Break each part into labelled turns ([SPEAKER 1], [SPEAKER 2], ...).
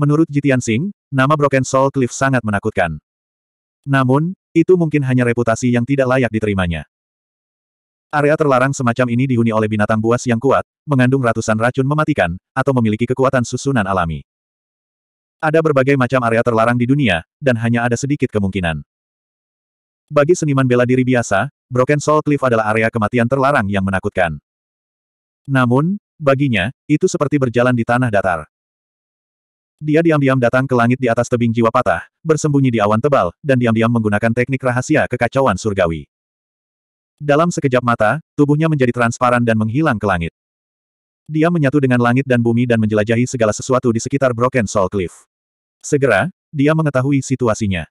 [SPEAKER 1] Menurut Jitian Singh, nama Broken Soul Cliff sangat menakutkan. Namun, itu mungkin hanya reputasi yang tidak layak diterimanya. Area terlarang semacam ini dihuni oleh binatang buas yang kuat, mengandung ratusan racun mematikan, atau memiliki kekuatan susunan alami. Ada berbagai macam area terlarang di dunia, dan hanya ada sedikit kemungkinan. Bagi seniman bela diri biasa, Broken Soul Cliff adalah area kematian terlarang yang menakutkan. Namun, baginya, itu seperti berjalan di tanah datar. Dia diam-diam datang ke langit di atas tebing jiwa patah, bersembunyi di awan tebal, dan diam-diam menggunakan teknik rahasia kekacauan surgawi. Dalam sekejap mata, tubuhnya menjadi transparan dan menghilang ke langit. Dia menyatu dengan langit dan bumi dan menjelajahi segala sesuatu di sekitar Broken Soul Cliff. Segera, dia mengetahui situasinya.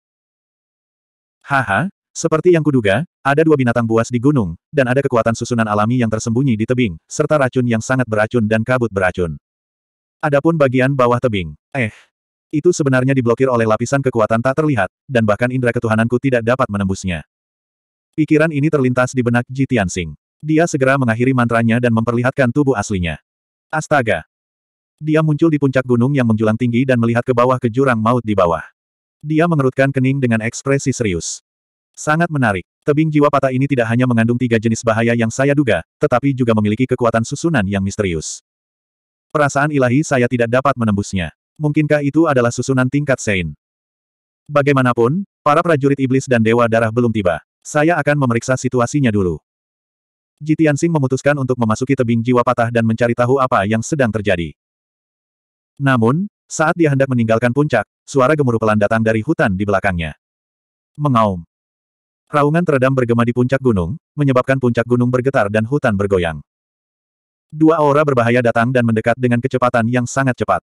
[SPEAKER 1] Haha, seperti yang kuduga, ada dua binatang buas di gunung, dan ada kekuatan susunan alami yang tersembunyi di tebing, serta racun yang sangat beracun dan kabut beracun. Adapun bagian bawah tebing, eh, itu sebenarnya diblokir oleh lapisan kekuatan tak terlihat, dan bahkan indera ketuhananku tidak dapat menembusnya. Pikiran ini terlintas di benak Ji Tianxing. Dia segera mengakhiri mantranya dan memperlihatkan tubuh aslinya. Astaga! Dia muncul di puncak gunung yang menjulang tinggi dan melihat ke bawah ke jurang maut di bawah. Dia mengerutkan kening dengan ekspresi serius. Sangat menarik. Tebing jiwa patah ini tidak hanya mengandung tiga jenis bahaya yang saya duga, tetapi juga memiliki kekuatan susunan yang misterius. Perasaan ilahi saya tidak dapat menembusnya. Mungkinkah itu adalah susunan tingkat Sein? Bagaimanapun, para prajurit iblis dan dewa darah belum tiba. Saya akan memeriksa situasinya dulu. Jitian Sing memutuskan untuk memasuki tebing jiwa patah dan mencari tahu apa yang sedang terjadi. Namun, saat dia hendak meninggalkan puncak, suara gemuruh pelan datang dari hutan di belakangnya. Mengaum. Raungan teredam bergema di puncak gunung, menyebabkan puncak gunung bergetar dan hutan bergoyang. Dua aura berbahaya datang dan mendekat dengan kecepatan yang sangat cepat.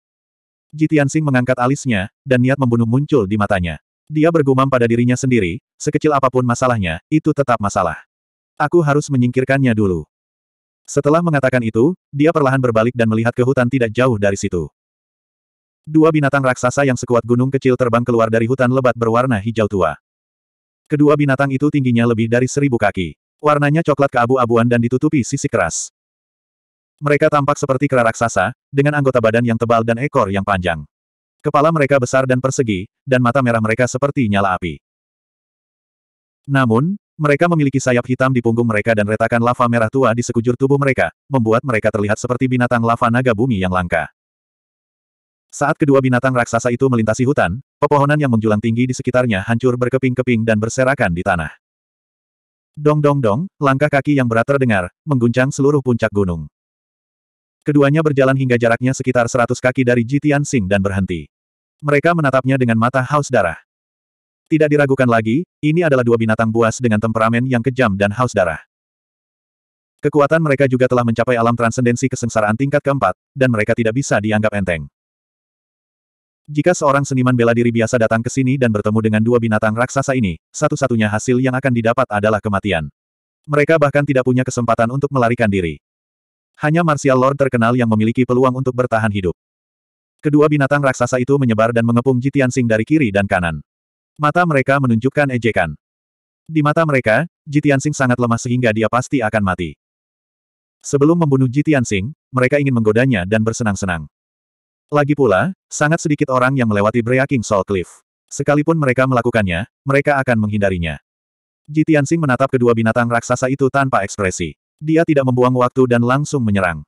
[SPEAKER 1] Jitian Jitiansing mengangkat alisnya, dan niat membunuh muncul di matanya. Dia bergumam pada dirinya sendiri, sekecil apapun masalahnya, itu tetap masalah. Aku harus menyingkirkannya dulu. Setelah mengatakan itu, dia perlahan berbalik dan melihat ke hutan tidak jauh dari situ. Dua binatang raksasa yang sekuat gunung kecil terbang keluar dari hutan lebat berwarna hijau tua. Kedua binatang itu tingginya lebih dari seribu kaki. Warnanya coklat keabu-abuan dan ditutupi sisi keras. Mereka tampak seperti kera raksasa, dengan anggota badan yang tebal dan ekor yang panjang. Kepala mereka besar dan persegi, dan mata merah mereka seperti nyala api. Namun, mereka memiliki sayap hitam di punggung mereka dan retakan lava merah tua di sekujur tubuh mereka, membuat mereka terlihat seperti binatang lava naga bumi yang langka. Saat kedua binatang raksasa itu melintasi hutan, pepohonan yang menjulang tinggi di sekitarnya hancur berkeping-keping dan berserakan di tanah. Dong dong dong, langkah kaki yang berat terdengar, mengguncang seluruh puncak gunung. Keduanya berjalan hingga jaraknya sekitar 100 kaki dari Jitian Sing dan berhenti. Mereka menatapnya dengan mata haus darah. Tidak diragukan lagi, ini adalah dua binatang buas dengan temperamen yang kejam dan haus darah. Kekuatan mereka juga telah mencapai alam transendensi kesengsaraan tingkat keempat, dan mereka tidak bisa dianggap enteng. Jika seorang seniman bela diri biasa datang ke sini dan bertemu dengan dua binatang raksasa ini, satu-satunya hasil yang akan didapat adalah kematian. Mereka bahkan tidak punya kesempatan untuk melarikan diri. Hanya Martial Lord terkenal yang memiliki peluang untuk bertahan hidup. Kedua binatang raksasa itu menyebar dan mengepung Jitian Sing dari kiri dan kanan. Mata mereka menunjukkan ejekan. Di mata mereka, Jitian Sing sangat lemah sehingga dia pasti akan mati. Sebelum membunuh Jitian Sing, mereka ingin menggodanya dan bersenang-senang. Lagi pula, sangat sedikit orang yang melewati Breaking Soul Cliff. Sekalipun mereka melakukannya, mereka akan menghindarinya. Jitian Sing menatap kedua binatang raksasa itu tanpa ekspresi. Dia tidak membuang waktu dan langsung menyerang.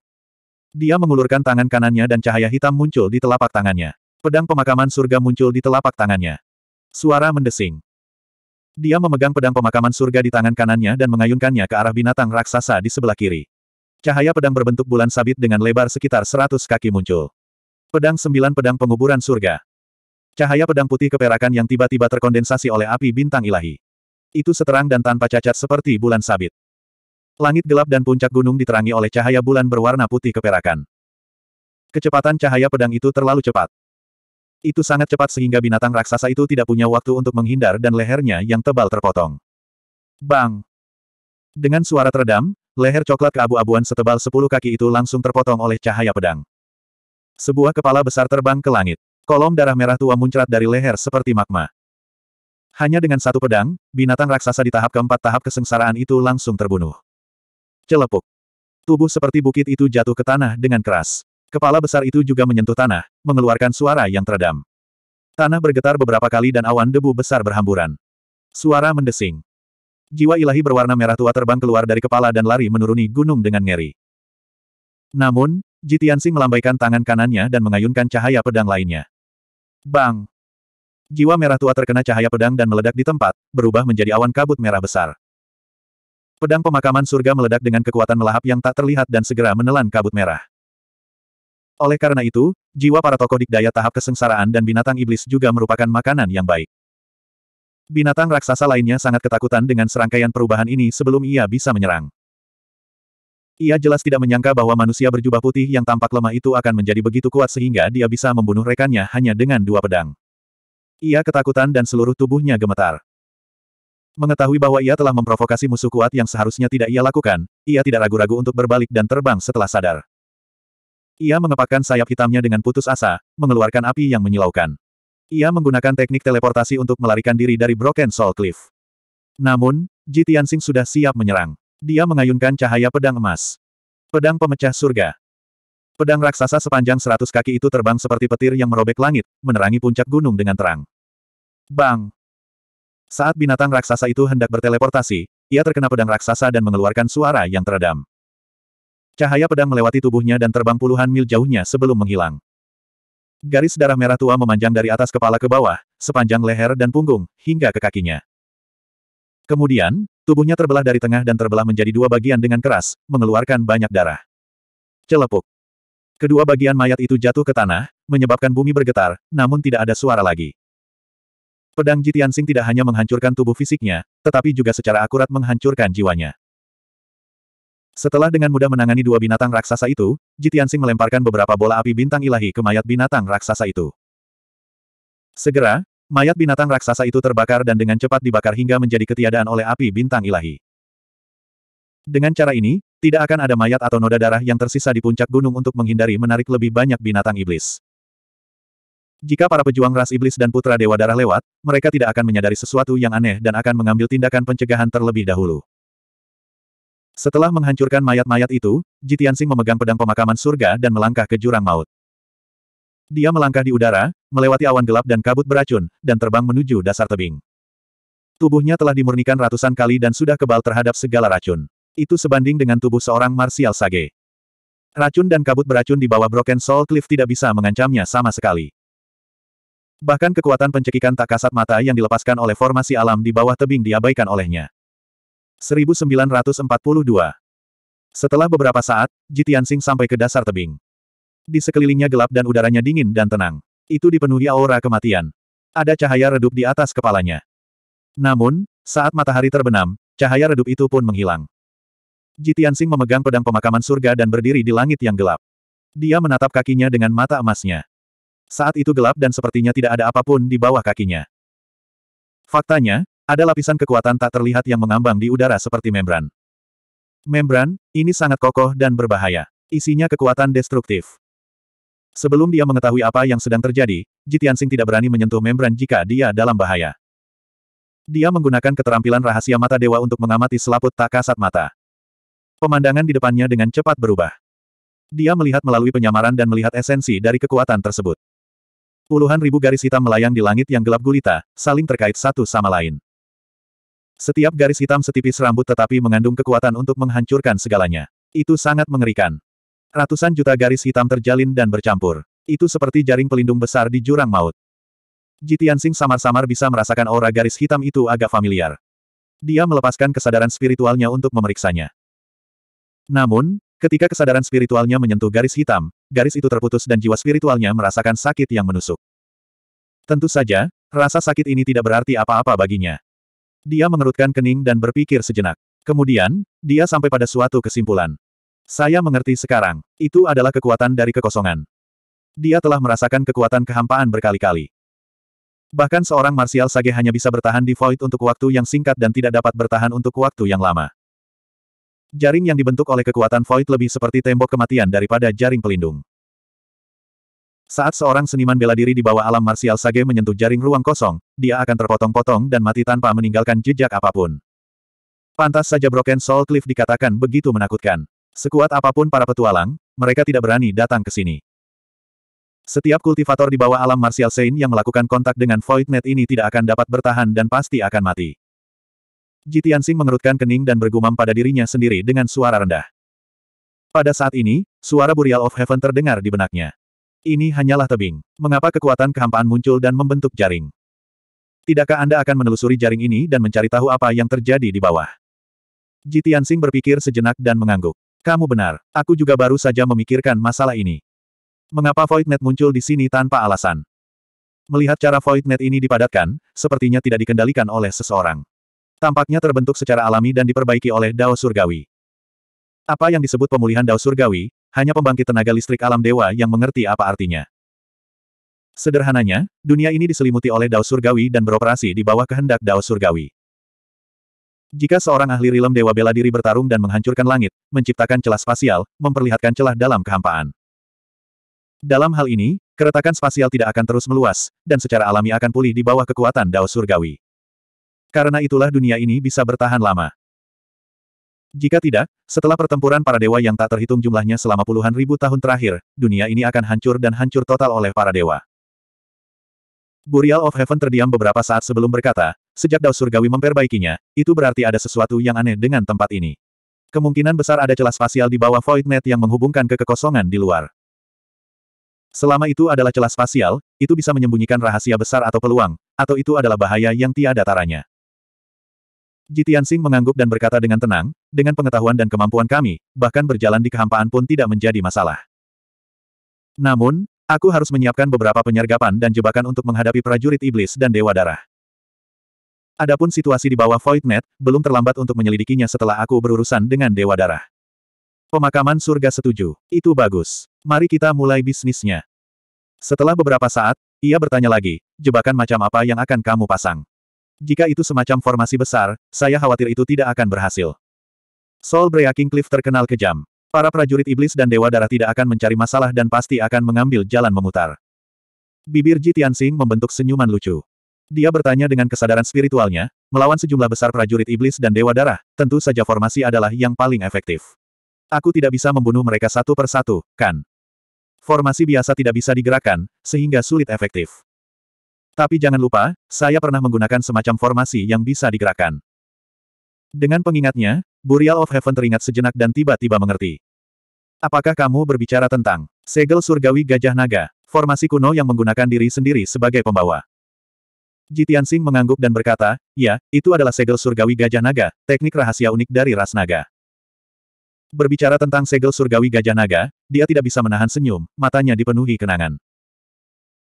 [SPEAKER 1] Dia mengulurkan tangan kanannya dan cahaya hitam muncul di telapak tangannya. Pedang pemakaman surga muncul di telapak tangannya. Suara mendesing. Dia memegang pedang pemakaman surga di tangan kanannya dan mengayunkannya ke arah binatang raksasa di sebelah kiri. Cahaya pedang berbentuk bulan sabit dengan lebar sekitar 100 kaki muncul. Pedang sembilan pedang penguburan surga. Cahaya pedang putih keperakan yang tiba-tiba terkondensasi oleh api bintang ilahi. Itu seterang dan tanpa cacat seperti bulan sabit. Langit gelap dan puncak gunung diterangi oleh cahaya bulan berwarna putih keperakan. Kecepatan cahaya pedang itu terlalu cepat. Itu sangat cepat sehingga binatang raksasa itu tidak punya waktu untuk menghindar dan lehernya yang tebal terpotong. Bang! Dengan suara teredam, leher coklat keabu-abuan setebal sepuluh kaki itu langsung terpotong oleh cahaya pedang. Sebuah kepala besar terbang ke langit. Kolom darah merah tua muncrat dari leher seperti magma. Hanya dengan satu pedang, binatang raksasa di tahap keempat tahap kesengsaraan itu langsung terbunuh. Celepuk. Tubuh seperti bukit itu jatuh ke tanah dengan keras. Kepala besar itu juga menyentuh tanah, mengeluarkan suara yang teredam. Tanah bergetar beberapa kali dan awan debu besar berhamburan. Suara mendesing. Jiwa ilahi berwarna merah tua terbang keluar dari kepala dan lari menuruni gunung dengan ngeri. Namun, Jitiansing melambaikan tangan kanannya dan mengayunkan cahaya pedang lainnya. Bang! Jiwa merah tua terkena cahaya pedang dan meledak di tempat, berubah menjadi awan kabut merah besar. Pedang pemakaman surga meledak dengan kekuatan melahap yang tak terlihat dan segera menelan kabut merah. Oleh karena itu, jiwa para tokoh dikdaya tahap kesengsaraan dan binatang iblis juga merupakan makanan yang baik. Binatang raksasa lainnya sangat ketakutan dengan serangkaian perubahan ini sebelum ia bisa menyerang. Ia jelas tidak menyangka bahwa manusia berjubah putih yang tampak lemah itu akan menjadi begitu kuat sehingga dia bisa membunuh rekannya hanya dengan dua pedang. Ia ketakutan dan seluruh tubuhnya gemetar. Mengetahui bahwa ia telah memprovokasi musuh kuat yang seharusnya tidak ia lakukan, ia tidak ragu-ragu untuk berbalik dan terbang setelah sadar. Ia mengepakkan sayap hitamnya dengan putus asa, mengeluarkan api yang menyilaukan. Ia menggunakan teknik teleportasi untuk melarikan diri dari Broken Soul Cliff. Namun, Ji Tianxing sudah siap menyerang. Dia mengayunkan cahaya pedang emas. Pedang pemecah surga. Pedang raksasa sepanjang seratus kaki itu terbang seperti petir yang merobek langit, menerangi puncak gunung dengan terang. Bang! Saat binatang raksasa itu hendak berteleportasi, ia terkena pedang raksasa dan mengeluarkan suara yang teredam. Cahaya pedang melewati tubuhnya dan terbang puluhan mil jauhnya sebelum menghilang. Garis darah merah tua memanjang dari atas kepala ke bawah, sepanjang leher dan punggung, hingga ke kakinya. Kemudian, tubuhnya terbelah dari tengah dan terbelah menjadi dua bagian dengan keras, mengeluarkan banyak darah. Celepuk. Kedua bagian mayat itu jatuh ke tanah, menyebabkan bumi bergetar, namun tidak ada suara lagi. Pedang Jitian Sing tidak hanya menghancurkan tubuh fisiknya, tetapi juga secara akurat menghancurkan jiwanya. Setelah dengan mudah menangani dua binatang raksasa itu, Jitian Sing melemparkan beberapa bola api bintang ilahi ke mayat binatang raksasa itu. Segera, mayat binatang raksasa itu terbakar dan dengan cepat dibakar hingga menjadi ketiadaan oleh api bintang ilahi. Dengan cara ini, tidak akan ada mayat atau noda darah yang tersisa di puncak gunung untuk menghindari menarik lebih banyak binatang iblis. Jika para pejuang ras iblis dan putra dewa darah lewat, mereka tidak akan menyadari sesuatu yang aneh dan akan mengambil tindakan pencegahan terlebih dahulu. Setelah menghancurkan mayat-mayat itu, Jitiansing memegang pedang pemakaman surga dan melangkah ke jurang maut. Dia melangkah di udara, melewati awan gelap dan kabut beracun, dan terbang menuju dasar tebing. Tubuhnya telah dimurnikan ratusan kali dan sudah kebal terhadap segala racun. Itu sebanding dengan tubuh seorang martial sage. Racun dan kabut beracun di bawah Broken Soul Cliff tidak bisa mengancamnya sama sekali. Bahkan kekuatan pencekikan tak kasat mata yang dilepaskan oleh formasi alam di bawah tebing diabaikan olehnya. 1942 Setelah beberapa saat, Jitiansing sampai ke dasar tebing. Di sekelilingnya gelap dan udaranya dingin dan tenang. Itu dipenuhi aura kematian. Ada cahaya redup di atas kepalanya. Namun, saat matahari terbenam, cahaya redup itu pun menghilang. Jitiansing memegang pedang pemakaman surga dan berdiri di langit yang gelap. Dia menatap kakinya dengan mata emasnya. Saat itu gelap dan sepertinya tidak ada apapun di bawah kakinya. Faktanya, ada lapisan kekuatan tak terlihat yang mengambang di udara seperti membran. Membran, ini sangat kokoh dan berbahaya. Isinya kekuatan destruktif. Sebelum dia mengetahui apa yang sedang terjadi, Jitiansing tidak berani menyentuh membran jika dia dalam bahaya. Dia menggunakan keterampilan rahasia mata dewa untuk mengamati selaput tak kasat mata. Pemandangan di depannya dengan cepat berubah. Dia melihat melalui penyamaran dan melihat esensi dari kekuatan tersebut. Puluhan ribu garis hitam melayang di langit yang gelap gulita, saling terkait satu sama lain. Setiap garis hitam setipis rambut tetapi mengandung kekuatan untuk menghancurkan segalanya. Itu sangat mengerikan. Ratusan juta garis hitam terjalin dan bercampur. Itu seperti jaring pelindung besar di jurang maut. Jitiansing samar-samar bisa merasakan aura garis hitam itu agak familiar. Dia melepaskan kesadaran spiritualnya untuk memeriksanya. Namun, ketika kesadaran spiritualnya menyentuh garis hitam, garis itu terputus dan jiwa spiritualnya merasakan sakit yang menusuk. Tentu saja, rasa sakit ini tidak berarti apa-apa baginya. Dia mengerutkan kening dan berpikir sejenak. Kemudian, dia sampai pada suatu kesimpulan. Saya mengerti sekarang, itu adalah kekuatan dari kekosongan. Dia telah merasakan kekuatan kehampaan berkali-kali. Bahkan seorang marsial sage hanya bisa bertahan di void untuk waktu yang singkat dan tidak dapat bertahan untuk waktu yang lama. Jaring yang dibentuk oleh kekuatan Void lebih seperti tembok kematian daripada jaring pelindung. Saat seorang seniman bela diri di bawah alam marsial Sage menyentuh jaring ruang kosong, dia akan terpotong-potong dan mati tanpa meninggalkan jejak apapun. Pantas saja Broken Soul Cliff dikatakan begitu menakutkan. Sekuat apapun para petualang, mereka tidak berani datang ke sini. Setiap kultivator di bawah alam martial saint yang melakukan kontak dengan Void Net ini tidak akan dapat bertahan dan pasti akan mati. Sing mengerutkan kening dan bergumam pada dirinya sendiri dengan suara rendah. Pada saat ini, suara Burial of Heaven terdengar di benaknya. Ini hanyalah tebing. Mengapa kekuatan kehampaan muncul dan membentuk jaring? Tidakkah Anda akan menelusuri jaring ini dan mencari tahu apa yang terjadi di bawah? Sing berpikir sejenak dan mengangguk. Kamu benar, aku juga baru saja memikirkan masalah ini. Mengapa Voidnet muncul di sini tanpa alasan? Melihat cara Voidnet ini dipadatkan, sepertinya tidak dikendalikan oleh seseorang. Tampaknya terbentuk secara alami dan diperbaiki oleh Dao Surgawi. Apa yang disebut pemulihan Dao Surgawi, hanya pembangkit tenaga listrik alam dewa yang mengerti apa artinya. Sederhananya, dunia ini diselimuti oleh Dao Surgawi dan beroperasi di bawah kehendak Dao Surgawi. Jika seorang ahli rilem dewa bela diri bertarung dan menghancurkan langit, menciptakan celah spasial, memperlihatkan celah dalam kehampaan. Dalam hal ini, keretakan spasial tidak akan terus meluas, dan secara alami akan pulih di bawah kekuatan Dao Surgawi. Karena itulah dunia ini bisa bertahan lama. Jika tidak, setelah pertempuran para dewa yang tak terhitung jumlahnya selama puluhan ribu tahun terakhir, dunia ini akan hancur dan hancur total oleh para dewa. Burial of Heaven terdiam beberapa saat sebelum berkata, sejak Dao Surgawi memperbaikinya, itu berarti ada sesuatu yang aneh dengan tempat ini. Kemungkinan besar ada celah spasial di bawah Void Net yang menghubungkan ke kekosongan di luar. Selama itu adalah celah spasial, itu bisa menyembunyikan rahasia besar atau peluang, atau itu adalah bahaya yang tiada taranya. Jitian Sing mengangguk dan berkata dengan tenang, dengan pengetahuan dan kemampuan kami, bahkan berjalan di kehampaan pun tidak menjadi masalah. Namun, aku harus menyiapkan beberapa penyergapan dan jebakan untuk menghadapi prajurit iblis dan dewa darah. Adapun situasi di bawah Voidnet, belum terlambat untuk menyelidikinya setelah aku berurusan dengan dewa darah. Pemakaman surga setuju. Itu bagus. Mari kita mulai bisnisnya. Setelah beberapa saat, ia bertanya lagi, jebakan macam apa yang akan kamu pasang? Jika itu semacam formasi besar, saya khawatir itu tidak akan berhasil. Soul Breaking Cliff terkenal kejam. Para prajurit iblis dan dewa darah tidak akan mencari masalah dan pasti akan mengambil jalan memutar. Bibir Ji Tianxing membentuk senyuman lucu. Dia bertanya dengan kesadaran spiritualnya, melawan sejumlah besar prajurit iblis dan dewa darah, tentu saja formasi adalah yang paling efektif. Aku tidak bisa membunuh mereka satu persatu, kan? Formasi biasa tidak bisa digerakkan, sehingga sulit efektif. Tapi jangan lupa, saya pernah menggunakan semacam formasi yang bisa digerakkan. Dengan pengingatnya, Burial of Heaven teringat sejenak dan tiba-tiba mengerti. Apakah kamu berbicara tentang segel surgawi gajah naga, formasi kuno yang menggunakan diri sendiri sebagai pembawa? Jitian Sing mengangguk dan berkata, ya, itu adalah segel surgawi gajah naga, teknik rahasia unik dari ras naga. Berbicara tentang segel surgawi gajah naga, dia tidak bisa menahan senyum, matanya dipenuhi kenangan.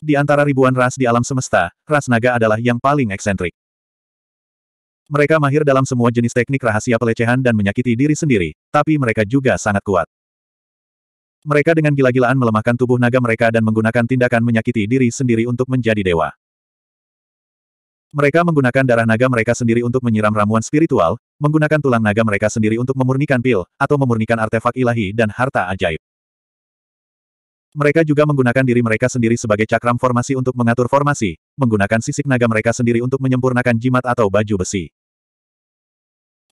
[SPEAKER 1] Di antara ribuan ras di alam semesta, ras naga adalah yang paling eksentrik. Mereka mahir dalam semua jenis teknik rahasia pelecehan dan menyakiti diri sendiri, tapi mereka juga sangat kuat. Mereka dengan gila-gilaan melemahkan tubuh naga mereka dan menggunakan tindakan menyakiti diri sendiri untuk menjadi dewa. Mereka menggunakan darah naga mereka sendiri untuk menyiram ramuan spiritual, menggunakan tulang naga mereka sendiri untuk memurnikan pil, atau memurnikan artefak ilahi dan harta ajaib. Mereka juga menggunakan diri mereka sendiri sebagai cakram formasi untuk mengatur formasi, menggunakan sisik naga mereka sendiri untuk menyempurnakan jimat atau baju besi.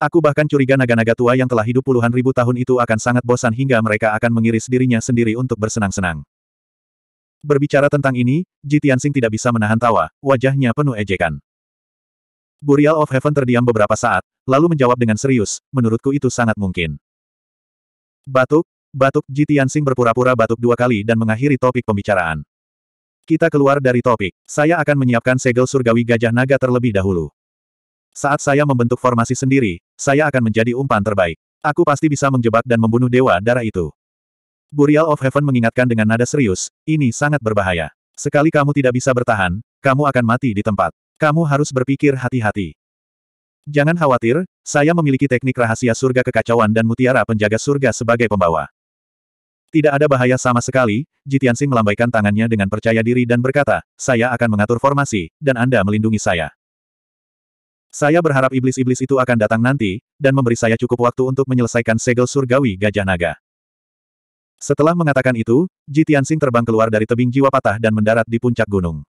[SPEAKER 1] Aku bahkan curiga naga-naga tua yang telah hidup puluhan ribu tahun itu akan sangat bosan hingga mereka akan mengiris dirinya sendiri untuk bersenang-senang. Berbicara tentang ini, Ji Tianxing tidak bisa menahan tawa, wajahnya penuh ejekan. Burial of Heaven terdiam beberapa saat, lalu menjawab dengan serius, menurutku itu sangat mungkin. Batuk, Batuk Jitian Sing berpura-pura batuk dua kali dan mengakhiri topik pembicaraan. Kita keluar dari topik. Saya akan menyiapkan segel surgawi gajah naga terlebih dahulu. Saat saya membentuk formasi sendiri, saya akan menjadi umpan terbaik. Aku pasti bisa menjebak dan membunuh dewa darah itu. Burial of Heaven mengingatkan dengan nada serius, ini sangat berbahaya. Sekali kamu tidak bisa bertahan, kamu akan mati di tempat. Kamu harus berpikir hati-hati. Jangan khawatir, saya memiliki teknik rahasia surga kekacauan dan mutiara penjaga surga sebagai pembawa. Tidak ada bahaya sama sekali, Jitiansing melambaikan tangannya dengan percaya diri dan berkata, saya akan mengatur formasi, dan Anda melindungi saya. Saya berharap iblis-iblis itu akan datang nanti, dan memberi saya cukup waktu untuk menyelesaikan segel surgawi Gajah Naga. Setelah mengatakan itu, Jitiansing terbang keluar dari tebing jiwa patah dan mendarat di puncak gunung.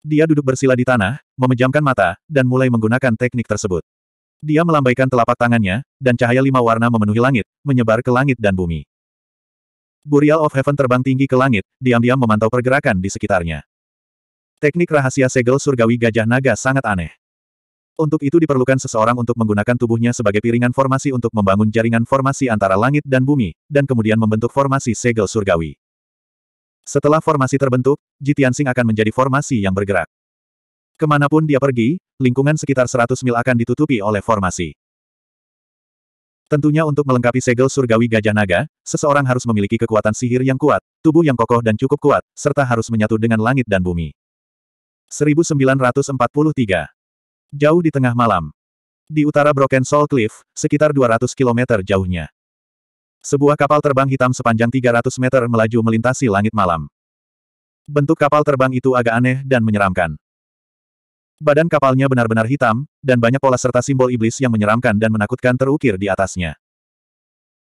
[SPEAKER 1] Dia duduk bersila di tanah, memejamkan mata, dan mulai menggunakan teknik tersebut. Dia melambaikan telapak tangannya, dan cahaya lima warna memenuhi langit, menyebar ke langit dan bumi. Burial of Heaven terbang tinggi ke langit, diam-diam memantau pergerakan di sekitarnya. Teknik rahasia segel surgawi gajah naga sangat aneh. Untuk itu diperlukan seseorang untuk menggunakan tubuhnya sebagai piringan formasi untuk membangun jaringan formasi antara langit dan bumi, dan kemudian membentuk formasi segel surgawi. Setelah formasi terbentuk, Jitiansing akan menjadi formasi yang bergerak. Kemanapun dia pergi, lingkungan sekitar 100 mil akan ditutupi oleh formasi. Tentunya untuk melengkapi segel surgawi gajah naga, seseorang harus memiliki kekuatan sihir yang kuat, tubuh yang kokoh dan cukup kuat, serta harus menyatu dengan langit dan bumi. 1943 Jauh di tengah malam. Di utara Broken Soul Cliff, sekitar 200 km jauhnya. Sebuah kapal terbang hitam sepanjang 300 meter melaju melintasi langit malam. Bentuk kapal terbang itu agak aneh dan menyeramkan. Badan kapalnya benar-benar hitam, dan banyak pola serta simbol iblis yang menyeramkan dan menakutkan terukir di atasnya.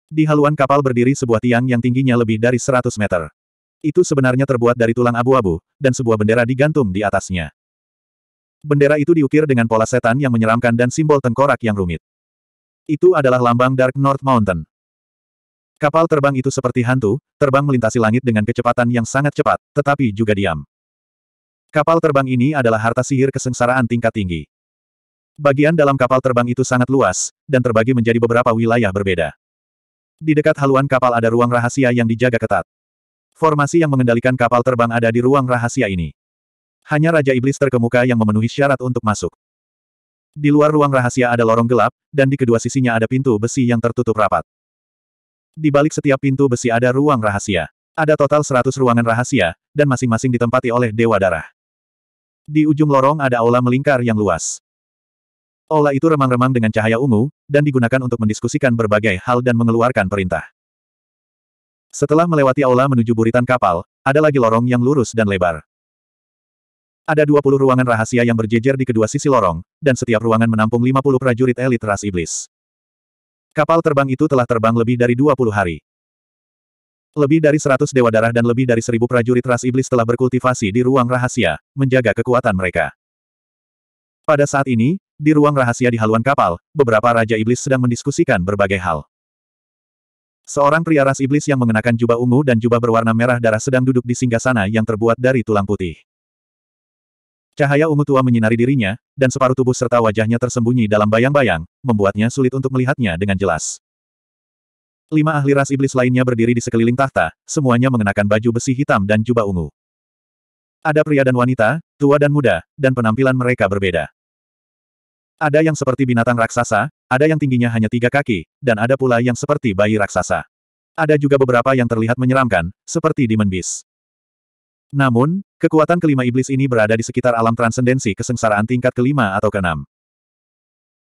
[SPEAKER 1] Di haluan kapal berdiri sebuah tiang yang tingginya lebih dari 100 meter. Itu sebenarnya terbuat dari tulang abu-abu, dan sebuah bendera digantung di atasnya. Bendera itu diukir dengan pola setan yang menyeramkan dan simbol tengkorak yang rumit. Itu adalah lambang Dark North Mountain. Kapal terbang itu seperti hantu, terbang melintasi langit dengan kecepatan yang sangat cepat, tetapi juga diam. Kapal terbang ini adalah harta sihir kesengsaraan tingkat tinggi. Bagian dalam kapal terbang itu sangat luas, dan terbagi menjadi beberapa wilayah berbeda. Di dekat haluan kapal ada ruang rahasia yang dijaga ketat. Formasi yang mengendalikan kapal terbang ada di ruang rahasia ini. Hanya Raja Iblis terkemuka yang memenuhi syarat untuk masuk. Di luar ruang rahasia ada lorong gelap, dan di kedua sisinya ada pintu besi yang tertutup rapat. Di balik setiap pintu besi ada ruang rahasia. Ada total 100 ruangan rahasia, dan masing-masing ditempati oleh Dewa Darah. Di ujung lorong ada aula melingkar yang luas. Aula itu remang-remang dengan cahaya ungu, dan digunakan untuk mendiskusikan berbagai hal dan mengeluarkan perintah. Setelah melewati aula menuju buritan kapal, ada lagi lorong yang lurus dan lebar. Ada 20 ruangan rahasia yang berjejer di kedua sisi lorong, dan setiap ruangan menampung 50 prajurit elit ras iblis. Kapal terbang itu telah terbang lebih dari 20 hari. Lebih dari seratus dewa darah dan lebih dari seribu prajurit ras iblis telah berkultivasi di ruang rahasia, menjaga kekuatan mereka. Pada saat ini, di ruang rahasia di haluan kapal, beberapa raja iblis sedang mendiskusikan berbagai hal. Seorang pria ras iblis yang mengenakan jubah ungu dan jubah berwarna merah darah sedang duduk di singgasana yang terbuat dari tulang putih. Cahaya ungu tua menyinari dirinya, dan separuh tubuh serta wajahnya tersembunyi dalam bayang-bayang, membuatnya sulit untuk melihatnya dengan jelas. Lima ahli ras iblis lainnya berdiri di sekeliling tahta, semuanya mengenakan baju besi hitam dan jubah ungu. Ada pria dan wanita, tua dan muda, dan penampilan mereka berbeda. Ada yang seperti binatang raksasa, ada yang tingginya hanya tiga kaki, dan ada pula yang seperti bayi raksasa. Ada juga beberapa yang terlihat menyeramkan, seperti Demon Beast. Namun, kekuatan kelima iblis ini berada di sekitar alam transendensi kesengsaraan tingkat kelima atau keenam.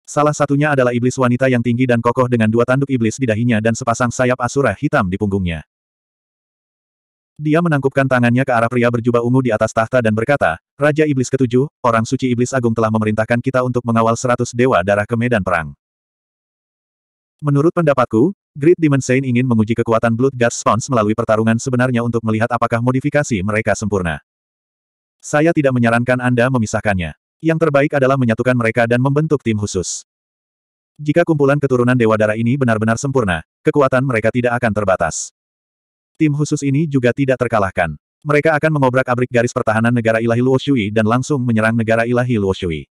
[SPEAKER 1] Salah satunya adalah iblis wanita yang tinggi dan kokoh dengan dua tanduk iblis di dahinya dan sepasang sayap asura hitam di punggungnya. Dia menangkupkan tangannya ke arah pria berjubah ungu di atas tahta dan berkata, Raja Iblis ketujuh, orang suci Iblis Agung telah memerintahkan kita untuk mengawal seratus dewa darah ke medan perang. Menurut pendapatku, Great Demon Saint ingin menguji kekuatan Blood God Spawns melalui pertarungan sebenarnya untuk melihat apakah modifikasi mereka sempurna. Saya tidak menyarankan Anda memisahkannya. Yang terbaik adalah menyatukan mereka dan membentuk tim khusus. Jika kumpulan keturunan Dewa darah ini benar-benar sempurna, kekuatan mereka tidak akan terbatas. Tim khusus ini juga tidak terkalahkan. Mereka akan mengobrak-abrik garis pertahanan negara ilahi Luoshui dan langsung menyerang negara ilahi Luoshui.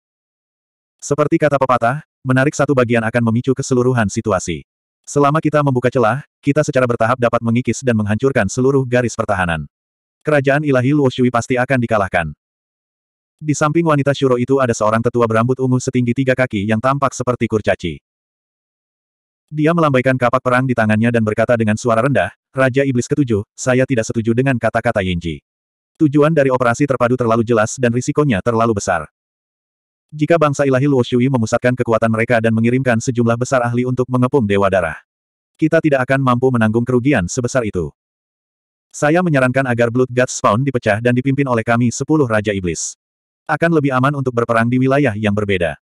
[SPEAKER 1] Seperti kata pepatah, menarik satu bagian akan memicu keseluruhan situasi. Selama kita membuka celah, kita secara bertahap dapat mengikis dan menghancurkan seluruh garis pertahanan. Kerajaan ilahi Luoshui pasti akan dikalahkan. Di samping wanita Shuro itu ada seorang tetua berambut ungu setinggi tiga kaki yang tampak seperti kurcaci. Dia melambaikan kapak perang di tangannya dan berkata dengan suara rendah, Raja Iblis ketujuh, saya tidak setuju dengan kata-kata Yinji. Tujuan dari operasi terpadu terlalu jelas dan risikonya terlalu besar. Jika bangsa ilahi Luo Shui memusatkan kekuatan mereka dan mengirimkan sejumlah besar ahli untuk mengepung Dewa Darah. Kita tidak akan mampu menanggung kerugian sebesar itu. Saya menyarankan agar Blood God Spawn dipecah dan dipimpin oleh kami sepuluh Raja Iblis. Akan lebih aman untuk berperang di wilayah yang berbeda.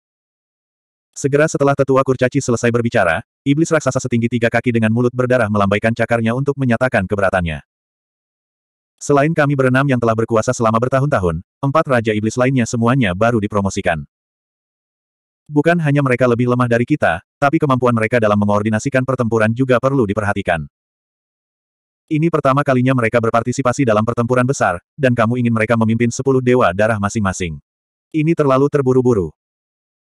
[SPEAKER 1] Segera setelah tetua kurcaci selesai berbicara, iblis raksasa setinggi tiga kaki dengan mulut berdarah melambaikan cakarnya untuk menyatakan keberatannya. Selain kami berenam yang telah berkuasa selama bertahun-tahun, empat raja iblis lainnya semuanya baru dipromosikan. Bukan hanya mereka lebih lemah dari kita, tapi kemampuan mereka dalam mengoordinasikan pertempuran juga perlu diperhatikan. Ini pertama kalinya mereka berpartisipasi dalam pertempuran besar, dan kamu ingin mereka memimpin sepuluh dewa darah masing-masing. Ini terlalu terburu-buru.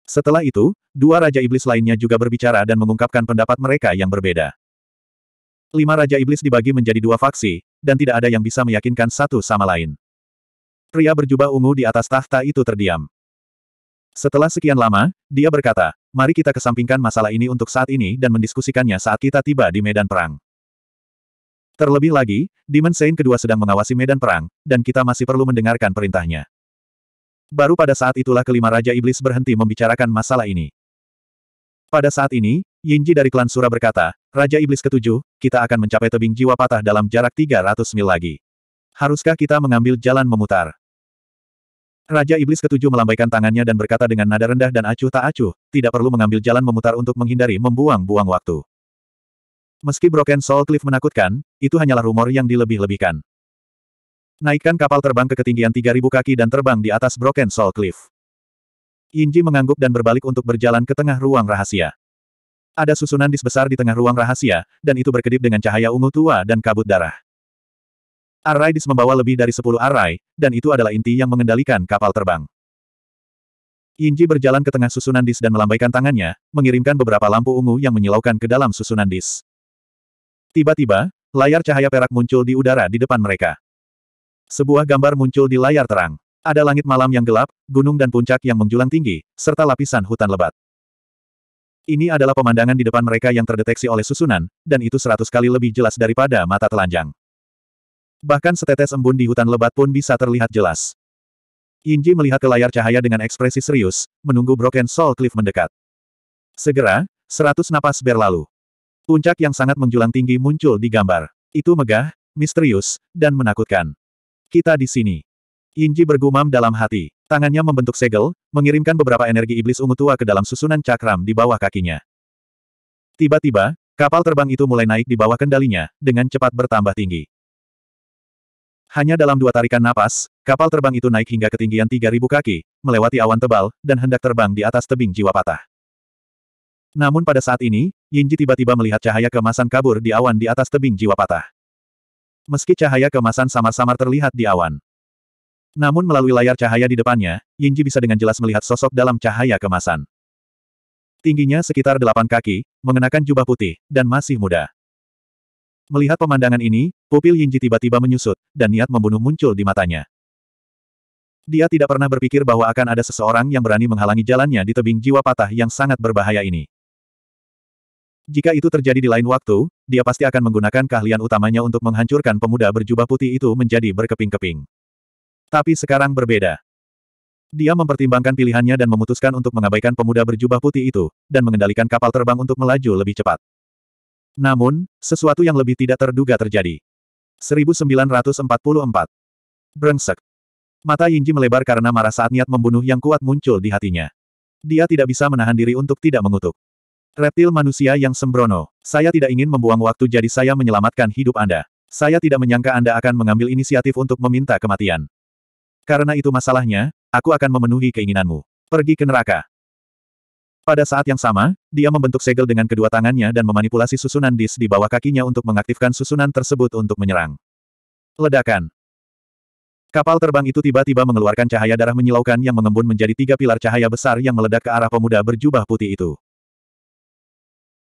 [SPEAKER 1] Setelah itu, dua Raja Iblis lainnya juga berbicara dan mengungkapkan pendapat mereka yang berbeda. Lima Raja Iblis dibagi menjadi dua faksi, dan tidak ada yang bisa meyakinkan satu sama lain. Pria berjubah ungu di atas tahta itu terdiam. Setelah sekian lama, dia berkata, mari kita kesampingkan masalah ini untuk saat ini dan mendiskusikannya saat kita tiba di medan perang. Terlebih lagi, Demon Saint kedua sedang mengawasi medan perang, dan kita masih perlu mendengarkan perintahnya. Baru pada saat itulah kelima Raja Iblis berhenti membicarakan masalah ini. Pada saat ini, Yinji dari klan Sura berkata, Raja Iblis ketujuh, kita akan mencapai tebing jiwa patah dalam jarak 300 mil lagi. Haruskah kita mengambil jalan memutar? Raja Iblis ketujuh melambaikan tangannya dan berkata dengan nada rendah dan acuh tak acuh, tidak perlu mengambil jalan memutar untuk menghindari membuang-buang waktu. Meski Broken Soul Cliff menakutkan, itu hanyalah rumor yang dilebih-lebihkan. Naikkan kapal terbang ke ketinggian 3.000 kaki dan terbang di atas Broken Soul Cliff. Yinji mengangguk dan berbalik untuk berjalan ke tengah ruang rahasia. Ada susunan dis besar di tengah ruang rahasia, dan itu berkedip dengan cahaya ungu tua dan kabut darah. Arai dis membawa lebih dari 10 arai, dan itu adalah inti yang mengendalikan kapal terbang. Yinji berjalan ke tengah susunan dis dan melambaikan tangannya, mengirimkan beberapa lampu ungu yang menyilaukan ke dalam susunan dis. Tiba-tiba, layar cahaya perak muncul di udara di depan mereka. Sebuah gambar muncul di layar terang. Ada langit malam yang gelap, gunung dan puncak yang menjulang tinggi, serta lapisan hutan lebat. Ini adalah pemandangan di depan mereka yang terdeteksi oleh susunan, dan itu seratus kali lebih jelas daripada mata telanjang. Bahkan setetes embun di hutan lebat pun bisa terlihat jelas. Yinji melihat ke layar cahaya dengan ekspresi serius, menunggu Broken Soul Cliff mendekat. Segera, seratus napas berlalu. Puncak yang sangat menjulang tinggi muncul di gambar. Itu megah, misterius, dan menakutkan. Kita di sini. Yinji bergumam dalam hati. Tangannya membentuk segel, mengirimkan beberapa energi iblis ungu tua ke dalam susunan cakram di bawah kakinya. Tiba-tiba, kapal terbang itu mulai naik di bawah kendalinya, dengan cepat bertambah tinggi. Hanya dalam dua tarikan napas, kapal terbang itu naik hingga ketinggian 3.000 kaki, melewati awan tebal, dan hendak terbang di atas tebing jiwa patah. Namun pada saat ini, Yinji tiba-tiba melihat cahaya kemasan kabur di awan di atas tebing jiwa patah. Meski cahaya kemasan samar-samar terlihat di awan. Namun melalui layar cahaya di depannya, Yinji bisa dengan jelas melihat sosok dalam cahaya kemasan. Tingginya sekitar delapan kaki, mengenakan jubah putih, dan masih muda. Melihat pemandangan ini, pupil Yinji tiba-tiba menyusut, dan niat membunuh muncul di matanya. Dia tidak pernah berpikir bahwa akan ada seseorang yang berani menghalangi jalannya di tebing jiwa patah yang sangat berbahaya ini. Jika itu terjadi di lain waktu, dia pasti akan menggunakan keahlian utamanya untuk menghancurkan pemuda berjubah putih itu menjadi berkeping-keping. Tapi sekarang berbeda. Dia mempertimbangkan pilihannya dan memutuskan untuk mengabaikan pemuda berjubah putih itu, dan mengendalikan kapal terbang untuk melaju lebih cepat. Namun, sesuatu yang lebih tidak terduga terjadi. 1944. Brengsek. Mata Yinji melebar karena marah saat niat membunuh yang kuat muncul di hatinya. Dia tidak bisa menahan diri untuk tidak mengutuk. Reptil manusia yang sembrono. Saya tidak ingin membuang waktu jadi saya menyelamatkan hidup Anda. Saya tidak menyangka Anda akan mengambil inisiatif untuk meminta kematian. Karena itu masalahnya, aku akan memenuhi keinginanmu. Pergi ke neraka. Pada saat yang sama, dia membentuk segel dengan kedua tangannya dan memanipulasi susunan dis di bawah kakinya untuk mengaktifkan susunan tersebut untuk menyerang. Ledakan. Kapal terbang itu tiba-tiba mengeluarkan cahaya darah menyilaukan yang mengembun menjadi tiga pilar cahaya besar yang meledak ke arah pemuda berjubah putih itu.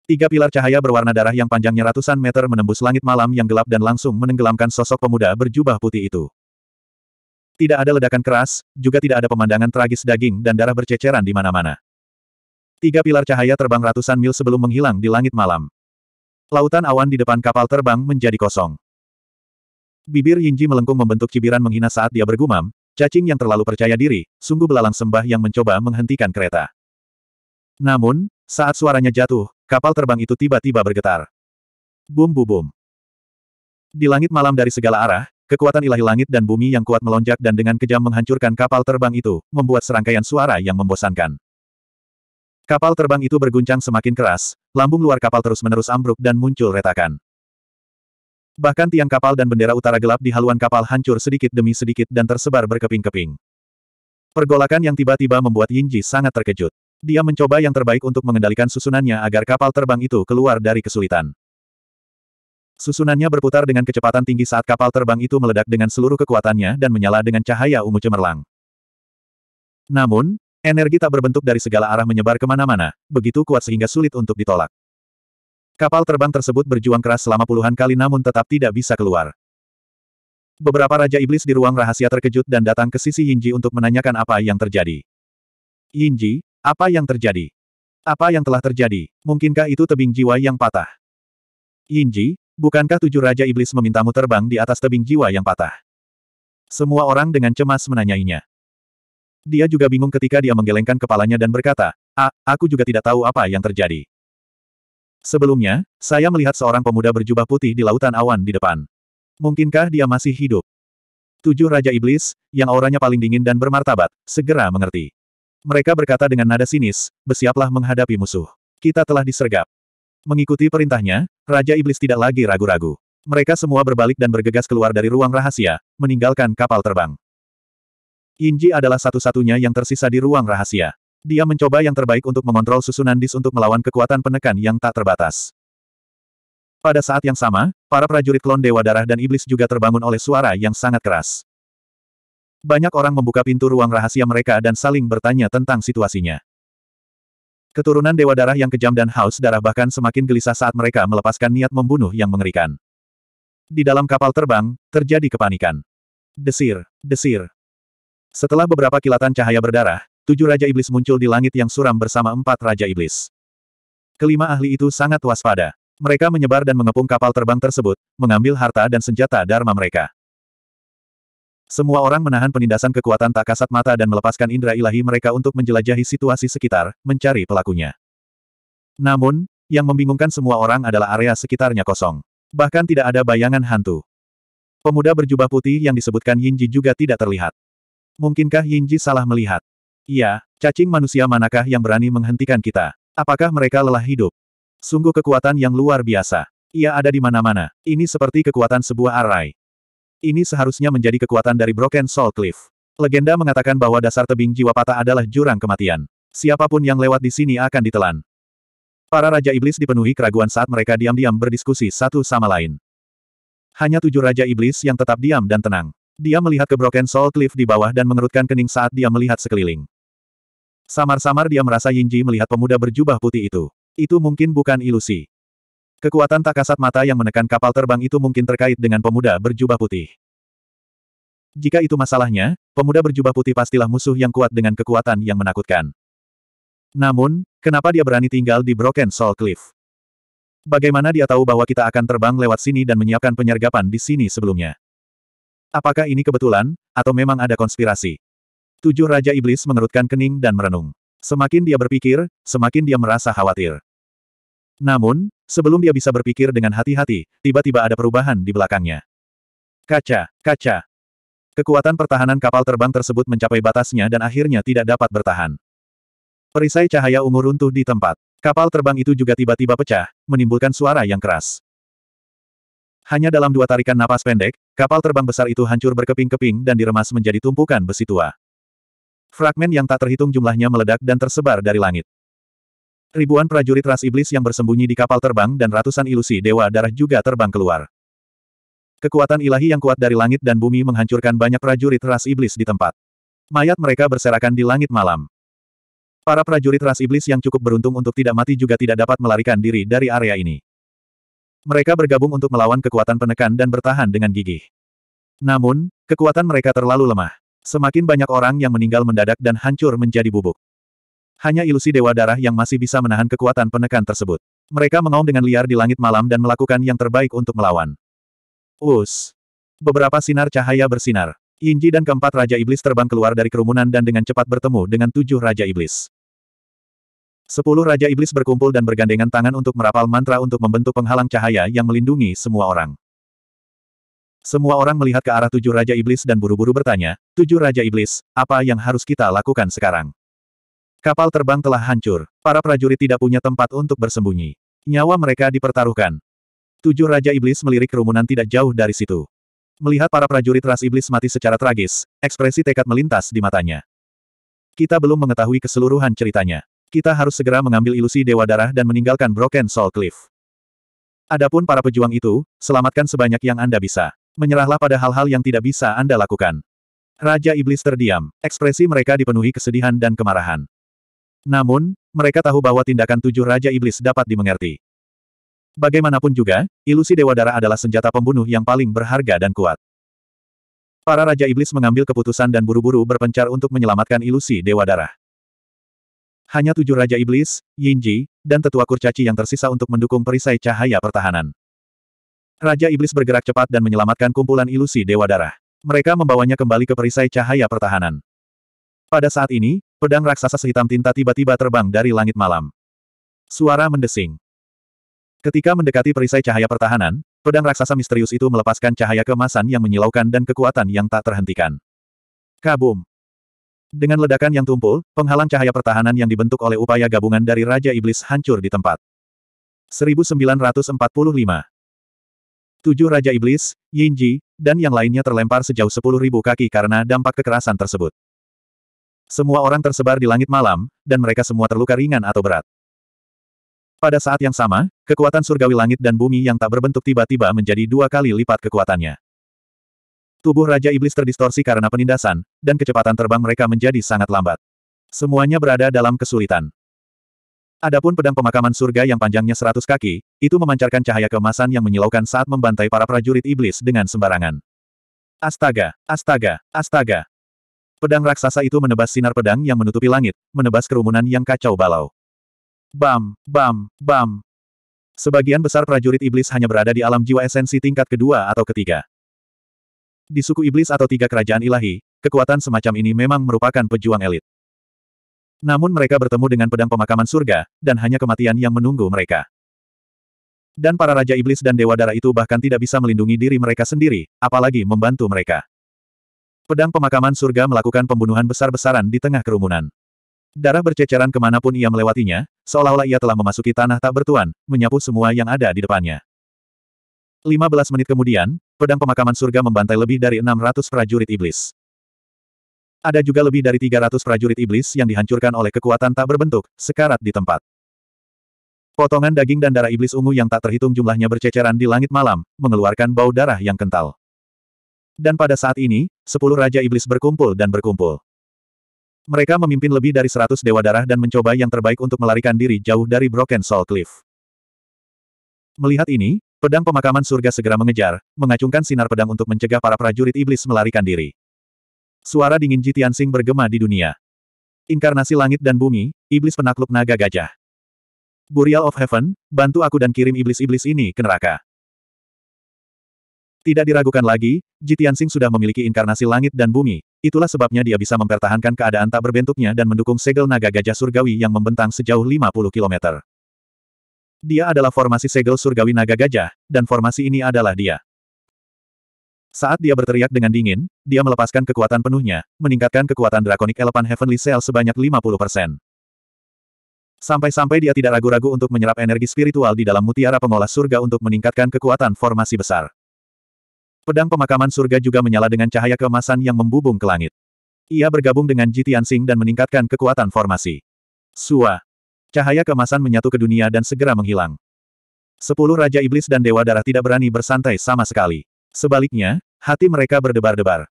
[SPEAKER 1] Tiga pilar cahaya berwarna darah yang panjangnya ratusan meter menembus langit malam yang gelap dan langsung menenggelamkan sosok pemuda berjubah putih itu. Tidak ada ledakan keras, juga tidak ada pemandangan tragis daging dan darah berceceran di mana-mana. Tiga pilar cahaya terbang ratusan mil sebelum menghilang di langit malam. Lautan awan di depan kapal terbang menjadi kosong. Bibir Yinji melengkung membentuk cibiran menghina saat dia bergumam, cacing yang terlalu percaya diri, sungguh belalang sembah yang mencoba menghentikan kereta. Namun, saat suaranya jatuh, Kapal terbang itu tiba-tiba bergetar. Bum bu bum. Di langit malam dari segala arah, kekuatan ilahi langit dan bumi yang kuat melonjak dan dengan kejam menghancurkan kapal terbang itu, membuat serangkaian suara yang membosankan. Kapal terbang itu berguncang semakin keras, lambung luar kapal terus-menerus ambruk dan muncul retakan. Bahkan tiang kapal dan bendera utara gelap di haluan kapal hancur sedikit demi sedikit dan tersebar berkeping-keping. Pergolakan yang tiba-tiba membuat Yinji sangat terkejut. Dia mencoba yang terbaik untuk mengendalikan susunannya agar kapal terbang itu keluar dari kesulitan. Susunannya berputar dengan kecepatan tinggi saat kapal terbang itu meledak dengan seluruh kekuatannya dan menyala dengan cahaya ungu cemerlang. Namun, energi tak berbentuk dari segala arah menyebar kemana-mana, begitu kuat sehingga sulit untuk ditolak. Kapal terbang tersebut berjuang keras selama puluhan kali namun tetap tidak bisa keluar. Beberapa Raja Iblis di ruang rahasia terkejut dan datang ke sisi Yinji untuk menanyakan apa yang terjadi. Yinji, apa yang terjadi? Apa yang telah terjadi? Mungkinkah itu tebing jiwa yang patah? Yinji, bukankah tujuh Raja Iblis memintamu terbang di atas tebing jiwa yang patah? Semua orang dengan cemas menanyainya. Dia juga bingung ketika dia menggelengkan kepalanya dan berkata, Ah, aku juga tidak tahu apa yang terjadi. Sebelumnya, saya melihat seorang pemuda berjubah putih di lautan awan di depan. Mungkinkah dia masih hidup? Tujuh Raja Iblis, yang auranya paling dingin dan bermartabat, segera mengerti. Mereka berkata dengan nada sinis, bersiaplah menghadapi musuh. Kita telah disergap. Mengikuti perintahnya, Raja Iblis tidak lagi ragu-ragu. Mereka semua berbalik dan bergegas keluar dari ruang rahasia, meninggalkan kapal terbang. Inji adalah satu-satunya yang tersisa di ruang rahasia. Dia mencoba yang terbaik untuk mengontrol susunan dis untuk melawan kekuatan penekan yang tak terbatas. Pada saat yang sama, para prajurit klon Dewa Darah dan Iblis juga terbangun oleh suara yang sangat keras. Banyak orang membuka pintu ruang rahasia mereka dan saling bertanya tentang situasinya. Keturunan Dewa Darah yang kejam dan haus darah bahkan semakin gelisah saat mereka melepaskan niat membunuh yang mengerikan. Di dalam kapal terbang, terjadi kepanikan. Desir, desir. Setelah beberapa kilatan cahaya berdarah, tujuh Raja Iblis muncul di langit yang suram bersama empat Raja Iblis. Kelima ahli itu sangat waspada. Mereka menyebar dan mengepung kapal terbang tersebut, mengambil harta dan senjata Dharma mereka. Semua orang menahan penindasan kekuatan tak kasat mata dan melepaskan indera ilahi mereka untuk menjelajahi situasi sekitar, mencari pelakunya. Namun, yang membingungkan semua orang adalah area sekitarnya kosong. Bahkan tidak ada bayangan hantu. Pemuda berjubah putih yang disebutkan Yinji juga tidak terlihat. Mungkinkah Yinji salah melihat? Iya, cacing manusia manakah yang berani menghentikan kita? Apakah mereka lelah hidup? Sungguh kekuatan yang luar biasa. Ia ada di mana-mana. Ini seperti kekuatan sebuah arai. Ini seharusnya menjadi kekuatan dari Broken Soul Cliff. Legenda mengatakan bahwa dasar tebing jiwa patah adalah jurang kematian. Siapapun yang lewat di sini akan ditelan. Para Raja Iblis dipenuhi keraguan saat mereka diam-diam berdiskusi satu sama lain. Hanya tujuh Raja Iblis yang tetap diam dan tenang. Dia melihat ke Broken Soul Cliff di bawah dan mengerutkan kening saat dia melihat sekeliling. Samar-samar dia merasa Yinji melihat pemuda berjubah putih itu. Itu mungkin bukan ilusi. Kekuatan tak kasat mata yang menekan kapal terbang itu mungkin terkait dengan pemuda berjubah putih. Jika itu masalahnya, pemuda berjubah putih pastilah musuh yang kuat dengan kekuatan yang menakutkan. Namun, kenapa dia berani tinggal di Broken Soul Cliff? Bagaimana dia tahu bahwa kita akan terbang lewat sini dan menyiapkan penyergapan di sini sebelumnya? Apakah ini kebetulan, atau memang ada konspirasi? Tujuh Raja Iblis mengerutkan kening dan merenung. Semakin dia berpikir, semakin dia merasa khawatir. Namun, Sebelum dia bisa berpikir dengan hati-hati, tiba-tiba ada perubahan di belakangnya. Kaca, kaca. Kekuatan pertahanan kapal terbang tersebut mencapai batasnya dan akhirnya tidak dapat bertahan. Perisai cahaya ungu runtuh di tempat. Kapal terbang itu juga tiba-tiba pecah, menimbulkan suara yang keras. Hanya dalam dua tarikan napas pendek, kapal terbang besar itu hancur berkeping-keping dan diremas menjadi tumpukan besi tua. Fragmen yang tak terhitung jumlahnya meledak dan tersebar dari langit. Ribuan prajurit ras iblis yang bersembunyi di kapal terbang dan ratusan ilusi dewa darah juga terbang keluar. Kekuatan ilahi yang kuat dari langit dan bumi menghancurkan banyak prajurit ras iblis di tempat. Mayat mereka berserakan di langit malam. Para prajurit ras iblis yang cukup beruntung untuk tidak mati juga tidak dapat melarikan diri dari area ini. Mereka bergabung untuk melawan kekuatan penekan dan bertahan dengan gigih. Namun, kekuatan mereka terlalu lemah. Semakin banyak orang yang meninggal mendadak dan hancur menjadi bubuk. Hanya ilusi dewa darah yang masih bisa menahan kekuatan penekan tersebut. Mereka mengaum dengan liar di langit malam dan melakukan yang terbaik untuk melawan. Us. Beberapa sinar cahaya bersinar. Inji dan keempat Raja Iblis terbang keluar dari kerumunan dan dengan cepat bertemu dengan tujuh Raja Iblis. Sepuluh Raja Iblis berkumpul dan bergandengan tangan untuk merapal mantra untuk membentuk penghalang cahaya yang melindungi semua orang. Semua orang melihat ke arah tujuh Raja Iblis dan buru-buru bertanya, Tujuh Raja Iblis, apa yang harus kita lakukan sekarang? Kapal terbang telah hancur. Para prajurit tidak punya tempat untuk bersembunyi. Nyawa mereka dipertaruhkan. Tujuh Raja Iblis melirik kerumunan tidak jauh dari situ. Melihat para prajurit ras iblis mati secara tragis, ekspresi tekad melintas di matanya. Kita belum mengetahui keseluruhan ceritanya. Kita harus segera mengambil ilusi Dewa Darah dan meninggalkan Broken Soul Cliff. Adapun para pejuang itu, selamatkan sebanyak yang Anda bisa. Menyerahlah pada hal-hal yang tidak bisa Anda lakukan. Raja Iblis terdiam, ekspresi mereka dipenuhi kesedihan dan kemarahan. Namun, mereka tahu bahwa tindakan tujuh Raja Iblis dapat dimengerti. Bagaimanapun juga, ilusi Dewa darah adalah senjata pembunuh yang paling berharga dan kuat. Para Raja Iblis mengambil keputusan dan buru-buru berpencar untuk menyelamatkan ilusi Dewa Darah. Hanya tujuh Raja Iblis, Yinji, dan Tetua Kurcaci yang tersisa untuk mendukung perisai cahaya pertahanan. Raja Iblis bergerak cepat dan menyelamatkan kumpulan ilusi Dewa Darah. Mereka membawanya kembali ke perisai cahaya pertahanan. Pada saat ini, Pedang raksasa sehitam tinta tiba-tiba terbang dari langit malam. Suara mendesing. Ketika mendekati perisai cahaya pertahanan, pedang raksasa misterius itu melepaskan cahaya kemasan yang menyilaukan dan kekuatan yang tak terhentikan. Kabum! Dengan ledakan yang tumpul, penghalang cahaya pertahanan yang dibentuk oleh upaya gabungan dari Raja Iblis hancur di tempat. 1945 Tujuh Raja Iblis, Yinji, dan yang lainnya terlempar sejauh 10.000 kaki karena dampak kekerasan tersebut. Semua orang tersebar di langit malam, dan mereka semua terluka ringan atau berat. Pada saat yang sama, kekuatan surgawi langit dan bumi yang tak berbentuk tiba-tiba menjadi dua kali lipat kekuatannya. Tubuh Raja Iblis terdistorsi karena penindasan, dan kecepatan terbang mereka menjadi sangat lambat. Semuanya berada dalam kesulitan. Adapun pedang pemakaman surga yang panjangnya seratus kaki, itu memancarkan cahaya kemasan yang menyilaukan saat membantai para prajurit iblis dengan sembarangan. Astaga, astaga, astaga. Pedang raksasa itu menebas sinar pedang yang menutupi langit, menebas kerumunan yang kacau balau. Bam, bam, bam. Sebagian besar prajurit iblis hanya berada di alam jiwa esensi tingkat kedua atau ketiga. Di suku iblis atau tiga kerajaan ilahi, kekuatan semacam ini memang merupakan pejuang elit. Namun mereka bertemu dengan pedang pemakaman surga, dan hanya kematian yang menunggu mereka. Dan para raja iblis dan dewa darah itu bahkan tidak bisa melindungi diri mereka sendiri, apalagi membantu mereka. Pedang pemakaman surga melakukan pembunuhan besar-besaran di tengah kerumunan. Darah berceceran kemanapun ia melewatinya, seolah-olah ia telah memasuki tanah tak bertuan, menyapu semua yang ada di depannya. 15 menit kemudian, pedang pemakaman surga membantai lebih dari 600 prajurit iblis. Ada juga lebih dari 300 prajurit iblis yang dihancurkan oleh kekuatan tak berbentuk, sekarat di tempat. Potongan daging dan darah iblis ungu yang tak terhitung jumlahnya berceceran di langit malam, mengeluarkan bau darah yang kental. Dan pada saat ini, sepuluh Raja Iblis berkumpul dan berkumpul. Mereka memimpin lebih dari seratus Dewa Darah dan mencoba yang terbaik untuk melarikan diri jauh dari Broken Soul Cliff. Melihat ini, pedang pemakaman surga segera mengejar, mengacungkan sinar pedang untuk mencegah para prajurit iblis melarikan diri. Suara dingin Jitian Sing bergema di dunia. Inkarnasi langit dan bumi, iblis penakluk naga gajah. Burial of Heaven, bantu aku dan kirim iblis-iblis ini ke neraka. Tidak diragukan lagi, Jitiansing sudah memiliki inkarnasi langit dan bumi, itulah sebabnya dia bisa mempertahankan keadaan tak berbentuknya dan mendukung segel naga gajah surgawi yang membentang sejauh 50 km. Dia adalah formasi segel surgawi naga gajah, dan formasi ini adalah dia. Saat dia berteriak dengan dingin, dia melepaskan kekuatan penuhnya, meningkatkan kekuatan drakonik Elephant Heavenly Cell sebanyak 50%. Sampai-sampai dia tidak ragu-ragu untuk menyerap energi spiritual di dalam mutiara pengolah surga untuk meningkatkan kekuatan formasi besar. Pedang pemakaman surga juga menyala dengan cahaya kemasan yang membubung ke langit. Ia bergabung dengan Jitian Sing dan meningkatkan kekuatan formasi. Sua. Cahaya kemasan menyatu ke dunia dan segera menghilang. Sepuluh Raja Iblis dan Dewa Darah tidak berani bersantai sama sekali. Sebaliknya, hati mereka berdebar-debar.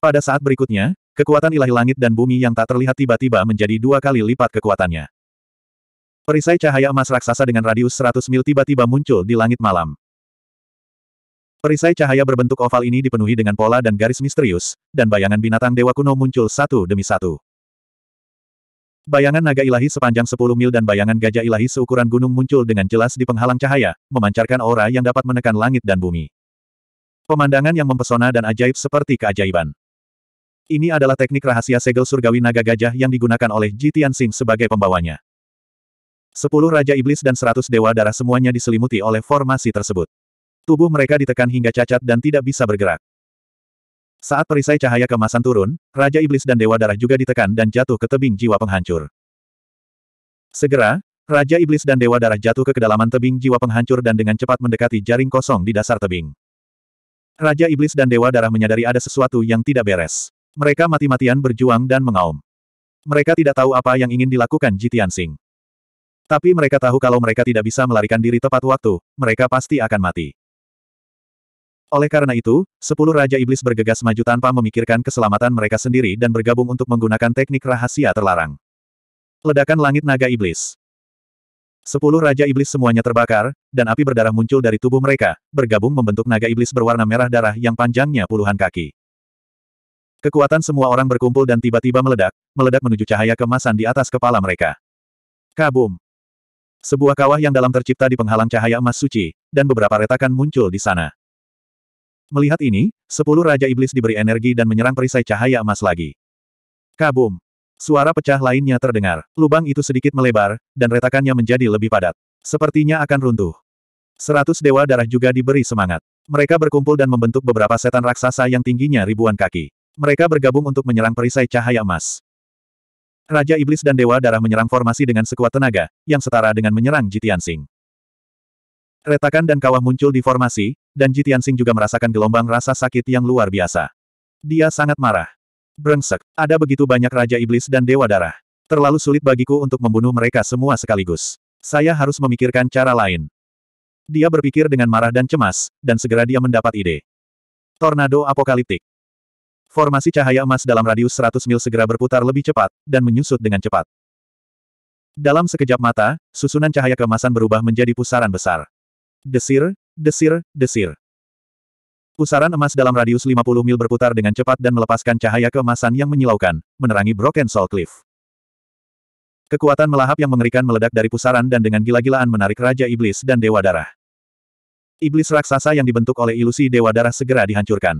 [SPEAKER 1] Pada saat berikutnya, kekuatan ilahi langit dan bumi yang tak terlihat tiba-tiba menjadi dua kali lipat kekuatannya. Perisai cahaya emas raksasa dengan radius 100 mil tiba-tiba muncul di langit malam. Perisai cahaya berbentuk oval ini dipenuhi dengan pola dan garis misterius, dan bayangan binatang dewa kuno muncul satu demi satu. Bayangan naga ilahi sepanjang 10 mil dan bayangan gajah ilahi seukuran gunung muncul dengan jelas di penghalang cahaya, memancarkan aura yang dapat menekan langit dan bumi. Pemandangan yang mempesona dan ajaib seperti keajaiban. Ini adalah teknik rahasia segel surgawi naga gajah yang digunakan oleh Jitian Tianxing sebagai pembawanya. Sepuluh Raja Iblis dan seratus Dewa Darah semuanya diselimuti oleh formasi tersebut. Tubuh mereka ditekan hingga cacat dan tidak bisa bergerak. Saat perisai cahaya kemasan turun, Raja Iblis dan Dewa Darah juga ditekan dan jatuh ke tebing jiwa penghancur. Segera, Raja Iblis dan Dewa Darah jatuh ke kedalaman tebing jiwa penghancur dan dengan cepat mendekati jaring kosong di dasar tebing. Raja Iblis dan Dewa Darah menyadari ada sesuatu yang tidak beres. Mereka mati-matian berjuang dan mengaum. Mereka tidak tahu apa yang ingin dilakukan Jitian Sing. Tapi mereka tahu kalau mereka tidak bisa melarikan diri tepat waktu, mereka pasti akan mati. Oleh karena itu, sepuluh Raja Iblis bergegas maju tanpa memikirkan keselamatan mereka sendiri dan bergabung untuk menggunakan teknik rahasia terlarang. Ledakan langit naga iblis. Sepuluh Raja Iblis semuanya terbakar, dan api berdarah muncul dari tubuh mereka, bergabung membentuk naga iblis berwarna merah darah yang panjangnya puluhan kaki. Kekuatan semua orang berkumpul dan tiba-tiba meledak, meledak menuju cahaya kemasan di atas kepala mereka. Kabum! Sebuah kawah yang dalam tercipta di penghalang cahaya emas suci, dan beberapa retakan muncul di sana. Melihat ini, sepuluh Raja Iblis diberi energi dan menyerang perisai cahaya emas lagi. Kabum! Suara pecah lainnya terdengar. Lubang itu sedikit melebar, dan retakannya menjadi lebih padat. Sepertinya akan runtuh. Seratus dewa darah juga diberi semangat. Mereka berkumpul dan membentuk beberapa setan raksasa yang tingginya ribuan kaki. Mereka bergabung untuk menyerang perisai cahaya emas. Raja Iblis dan Dewa Darah menyerang formasi dengan sekuat tenaga, yang setara dengan menyerang Jitian Singh. Retakan dan kawah muncul di formasi, dan Ji Tianxing juga merasakan gelombang rasa sakit yang luar biasa. Dia sangat marah. Brengsek, ada begitu banyak Raja Iblis dan Dewa Darah. Terlalu sulit bagiku untuk membunuh mereka semua sekaligus. Saya harus memikirkan cara lain. Dia berpikir dengan marah dan cemas, dan segera dia mendapat ide. Tornado apokaliptik. Formasi cahaya emas dalam radius 100 mil segera berputar lebih cepat, dan menyusut dengan cepat. Dalam sekejap mata, susunan cahaya kemasan berubah menjadi pusaran besar. Desir, desir, desir. Pusaran emas dalam radius 50 mil berputar dengan cepat dan melepaskan cahaya keemasan yang menyilaukan, menerangi Broken Soul Cliff. Kekuatan melahap yang mengerikan meledak dari pusaran dan dengan gila-gilaan menarik Raja Iblis dan Dewa Darah. Iblis raksasa yang dibentuk oleh ilusi Dewa Darah segera dihancurkan.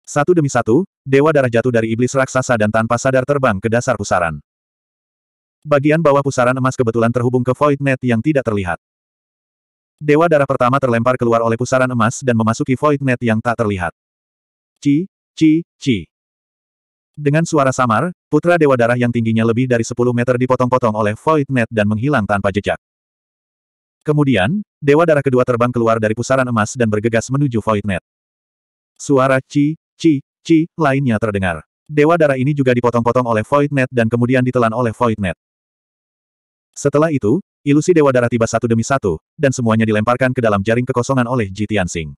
[SPEAKER 1] Satu demi satu, Dewa Darah jatuh dari Iblis raksasa dan tanpa sadar terbang ke dasar pusaran. Bagian bawah pusaran emas kebetulan terhubung ke Void Net yang tidak terlihat. Dewa darah pertama terlempar keluar oleh pusaran emas dan memasuki void net yang tak terlihat. Ci, ci, ci. Dengan suara samar, putra dewa darah yang tingginya lebih dari 10 meter dipotong-potong oleh void net dan menghilang tanpa jejak. Kemudian, dewa darah kedua terbang keluar dari pusaran emas dan bergegas menuju void net. Suara ci, ci, ci lainnya terdengar. Dewa darah ini juga dipotong-potong oleh Void Net dan kemudian ditelan oleh Void Net. Setelah itu, Ilusi Dewa Darah tiba satu demi satu, dan semuanya dilemparkan ke dalam jaring kekosongan oleh Ji Tianxing.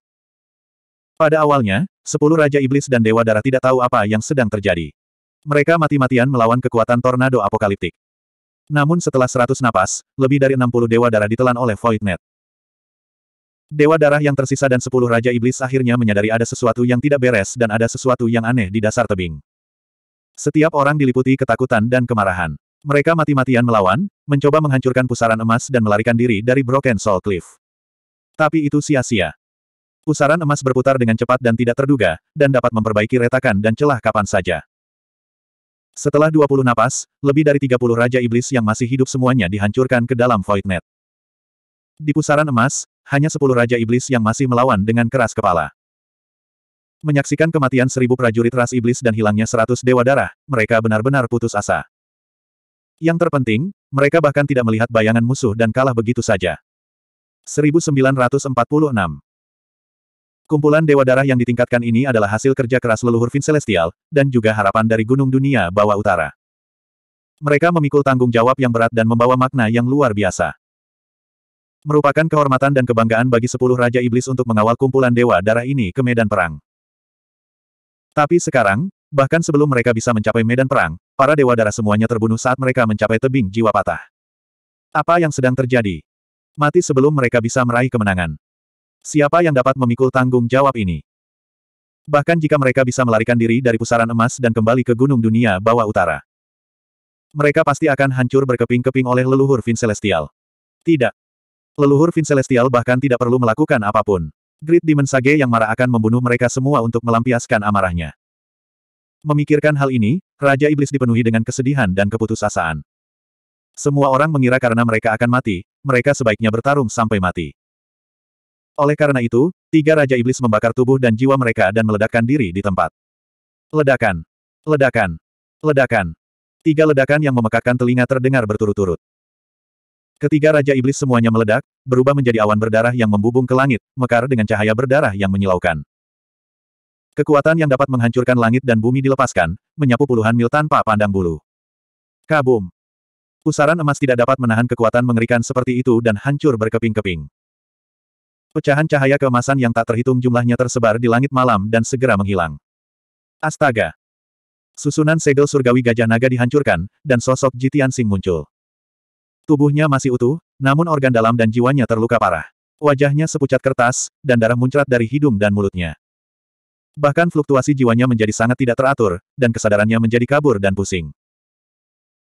[SPEAKER 1] Pada awalnya, sepuluh Raja Iblis dan Dewa Darah tidak tahu apa yang sedang terjadi. Mereka mati-matian melawan kekuatan tornado apokaliptik. Namun setelah seratus napas, lebih dari enam puluh Dewa Darah ditelan oleh Void Net. Dewa darah yang tersisa dan sepuluh Raja Iblis akhirnya menyadari ada sesuatu yang tidak beres dan ada sesuatu yang aneh di dasar tebing. Setiap orang diliputi ketakutan dan kemarahan. Mereka mati-matian melawan, mencoba menghancurkan pusaran emas dan melarikan diri dari Broken Soul Cliff. Tapi itu sia-sia. Pusaran emas berputar dengan cepat dan tidak terduga, dan dapat memperbaiki retakan dan celah kapan saja. Setelah 20 napas, lebih dari 30 Raja Iblis yang masih hidup semuanya dihancurkan ke dalam Void Net. Di pusaran emas, hanya 10 Raja Iblis yang masih melawan dengan keras kepala. Menyaksikan kematian seribu prajurit ras iblis dan hilangnya seratus dewa darah, mereka benar-benar putus asa. Yang terpenting, mereka bahkan tidak melihat bayangan musuh dan kalah begitu saja. 1946 Kumpulan Dewa Darah yang ditingkatkan ini adalah hasil kerja keras leluhur Vin Celestial, dan juga harapan dari Gunung Dunia Bawah Utara. Mereka memikul tanggung jawab yang berat dan membawa makna yang luar biasa. Merupakan kehormatan dan kebanggaan bagi sepuluh Raja Iblis untuk mengawal kumpulan Dewa Darah ini ke medan perang. Tapi sekarang, bahkan sebelum mereka bisa mencapai medan perang, Para dewa darah semuanya terbunuh saat mereka mencapai tebing jiwa patah. Apa yang sedang terjadi? Mati sebelum mereka bisa meraih kemenangan. Siapa yang dapat memikul tanggung jawab ini? Bahkan jika mereka bisa melarikan diri dari pusaran emas dan kembali ke gunung dunia bawah utara. Mereka pasti akan hancur berkeping-keping oleh leluhur Vin Celestial. Tidak. Leluhur Vin Celestial bahkan tidak perlu melakukan apapun. Grid Demon Sage yang marah akan membunuh mereka semua untuk melampiaskan amarahnya. Memikirkan hal ini, Raja Iblis dipenuhi dengan kesedihan dan keputusasaan. Semua orang mengira karena mereka akan mati, mereka sebaiknya bertarung sampai mati. Oleh karena itu, tiga Raja Iblis membakar tubuh dan jiwa mereka dan meledakkan diri di tempat. Ledakan. Ledakan. Ledakan. Tiga ledakan yang memekakkan telinga terdengar berturut-turut. Ketiga Raja Iblis semuanya meledak, berubah menjadi awan berdarah yang membubung ke langit, mekar dengan cahaya berdarah yang menyilaukan. Kekuatan yang dapat menghancurkan langit dan bumi dilepaskan, menyapu puluhan mil tanpa pandang bulu. Kabum! Pusaran emas tidak dapat menahan kekuatan mengerikan seperti itu dan hancur berkeping-keping. Pecahan cahaya keemasan yang tak terhitung jumlahnya tersebar di langit malam dan segera menghilang. Astaga! Susunan segel surgawi gajah naga dihancurkan, dan sosok Jitian Sing muncul. Tubuhnya masih utuh, namun organ dalam dan jiwanya terluka parah. Wajahnya sepucat kertas, dan darah muncrat dari hidung dan mulutnya. Bahkan fluktuasi jiwanya menjadi sangat tidak teratur, dan kesadarannya menjadi kabur dan pusing.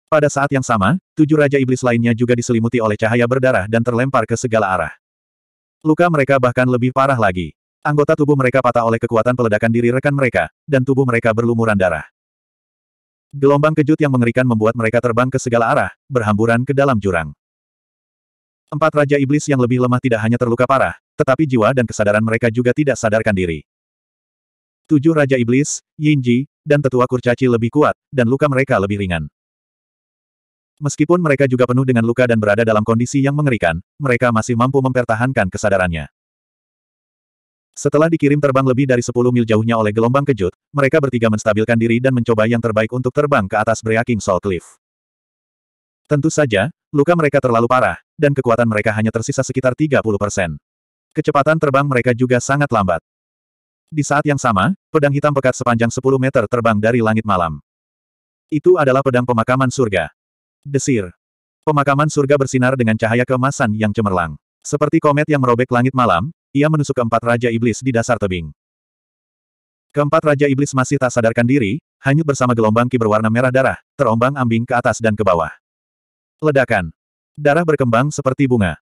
[SPEAKER 1] Pada saat yang sama, tujuh Raja Iblis lainnya juga diselimuti oleh cahaya berdarah dan terlempar ke segala arah. Luka mereka bahkan lebih parah lagi. Anggota tubuh mereka patah oleh kekuatan peledakan diri rekan mereka, dan tubuh mereka berlumuran darah. Gelombang kejut yang mengerikan membuat mereka terbang ke segala arah, berhamburan ke dalam jurang. Empat Raja Iblis yang lebih lemah tidak hanya terluka parah, tetapi jiwa dan kesadaran mereka juga tidak sadarkan diri. Tujuh Raja Iblis, Yinji, dan Tetua Kurcaci lebih kuat, dan luka mereka lebih ringan. Meskipun mereka juga penuh dengan luka dan berada dalam kondisi yang mengerikan, mereka masih mampu mempertahankan kesadarannya. Setelah dikirim terbang lebih dari 10 mil jauhnya oleh gelombang kejut, mereka bertiga menstabilkan diri dan mencoba yang terbaik untuk terbang ke atas Breaking Salt Cliff. Tentu saja, luka mereka terlalu parah, dan kekuatan mereka hanya tersisa sekitar 30 persen. Kecepatan terbang mereka juga sangat lambat. Di saat yang sama, pedang hitam pekat sepanjang 10 meter terbang dari langit malam. Itu adalah pedang pemakaman surga. Desir. Pemakaman surga bersinar dengan cahaya kemasan yang cemerlang. Seperti komet yang merobek langit malam, ia menusuk keempat raja iblis di dasar tebing. Keempat raja iblis masih tak sadarkan diri, hanyut bersama gelombang ki berwarna merah darah, terombang-ambing ke atas dan ke bawah. Ledakan. Darah berkembang seperti bunga.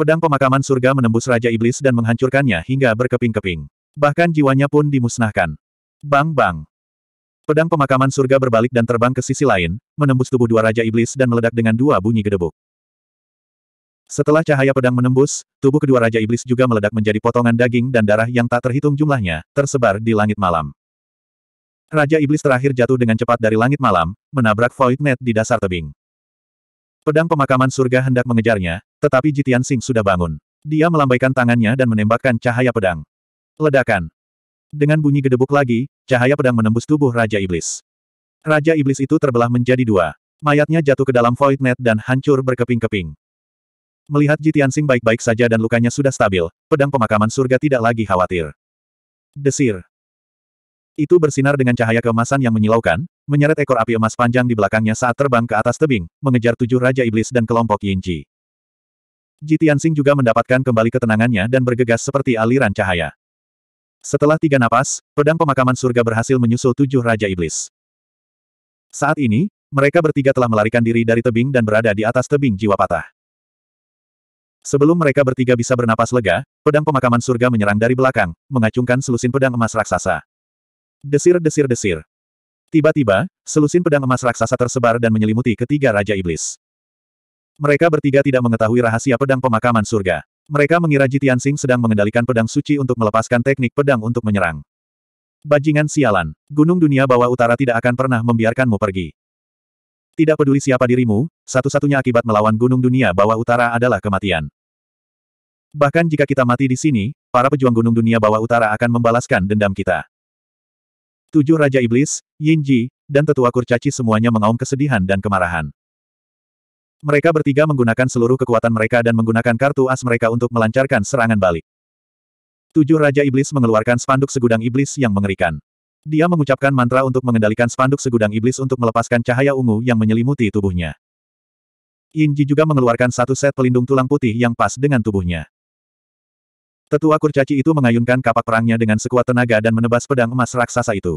[SPEAKER 1] Pedang pemakaman surga menembus raja iblis dan menghancurkannya hingga berkeping-keping. Bahkan jiwanya pun dimusnahkan. Bang-bang. Pedang pemakaman surga berbalik dan terbang ke sisi lain, menembus tubuh dua Raja Iblis dan meledak dengan dua bunyi gedebuk. Setelah cahaya pedang menembus, tubuh kedua Raja Iblis juga meledak menjadi potongan daging dan darah yang tak terhitung jumlahnya, tersebar di langit malam. Raja Iblis terakhir jatuh dengan cepat dari langit malam, menabrak Void Net di dasar tebing. Pedang pemakaman surga hendak mengejarnya, tetapi Jitian Sing sudah bangun. Dia melambaikan tangannya dan menembakkan cahaya pedang. Ledakan. Dengan bunyi gedebuk lagi, cahaya pedang menembus tubuh Raja Iblis. Raja Iblis itu terbelah menjadi dua. Mayatnya jatuh ke dalam void net dan hancur berkeping-keping. Melihat Jitian Sing baik-baik saja dan lukanya sudah stabil, pedang pemakaman surga tidak lagi khawatir. Desir. Itu bersinar dengan cahaya keemasan yang menyilaukan, menyeret ekor api emas panjang di belakangnya saat terbang ke atas tebing, mengejar tujuh Raja Iblis dan kelompok Yinji. Sing juga mendapatkan kembali ketenangannya dan bergegas seperti aliran cahaya. Setelah tiga napas, pedang pemakaman surga berhasil menyusul tujuh Raja Iblis. Saat ini, mereka bertiga telah melarikan diri dari tebing dan berada di atas tebing jiwa patah. Sebelum mereka bertiga bisa bernapas lega, pedang pemakaman surga menyerang dari belakang, mengacungkan selusin pedang emas raksasa. Desir-desir-desir. Tiba-tiba, selusin pedang emas raksasa tersebar dan menyelimuti ketiga Raja Iblis. Mereka bertiga tidak mengetahui rahasia pedang pemakaman surga. Mereka mengira Jitian Sing sedang mengendalikan pedang suci untuk melepaskan teknik pedang untuk menyerang. Bajingan sialan, gunung dunia bawah utara tidak akan pernah membiarkanmu pergi. Tidak peduli siapa dirimu, satu-satunya akibat melawan gunung dunia bawah utara adalah kematian. Bahkan jika kita mati di sini, para pejuang gunung dunia bawah utara akan membalaskan dendam kita. Tujuh Raja Iblis, Yin Ji, dan Tetua Kurcaci semuanya mengaum kesedihan dan kemarahan. Mereka bertiga menggunakan seluruh kekuatan mereka dan menggunakan kartu as mereka untuk melancarkan serangan balik. Tujuh Raja Iblis mengeluarkan spanduk segudang iblis yang mengerikan. Dia mengucapkan mantra untuk mengendalikan spanduk segudang iblis untuk melepaskan cahaya ungu yang menyelimuti tubuhnya. Inji juga mengeluarkan satu set pelindung tulang putih yang pas dengan tubuhnya. Tetua kurcaci itu mengayunkan kapak perangnya dengan sekuat tenaga dan menebas pedang emas raksasa itu.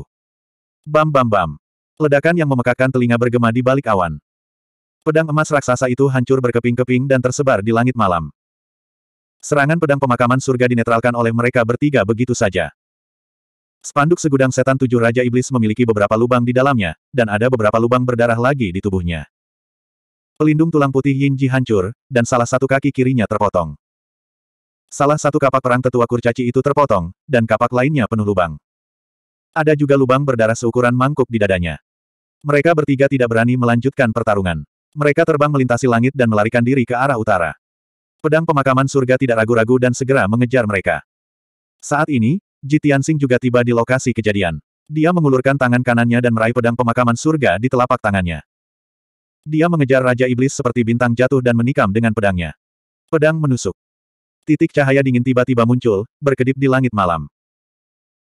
[SPEAKER 1] Bam bam bam. Ledakan yang memekakan telinga bergema di balik awan. Pedang emas raksasa itu hancur berkeping-keping dan tersebar di langit malam. Serangan pedang pemakaman surga dinetralkan oleh mereka bertiga begitu saja. Spanduk segudang setan tujuh Raja Iblis memiliki beberapa lubang di dalamnya, dan ada beberapa lubang berdarah lagi di tubuhnya. Pelindung tulang putih Yinji hancur, dan salah satu kaki kirinya terpotong. Salah satu kapak perang tetua kurcaci itu terpotong, dan kapak lainnya penuh lubang. Ada juga lubang berdarah seukuran mangkuk di dadanya. Mereka bertiga tidak berani melanjutkan pertarungan. Mereka terbang melintasi langit dan melarikan diri ke arah utara. Pedang pemakaman surga tidak ragu-ragu dan segera mengejar mereka. Saat ini, Ji juga tiba di lokasi kejadian. Dia mengulurkan tangan kanannya dan meraih pedang pemakaman surga di telapak tangannya. Dia mengejar Raja Iblis seperti bintang jatuh dan menikam dengan pedangnya. Pedang menusuk. Titik cahaya dingin tiba-tiba muncul, berkedip di langit malam.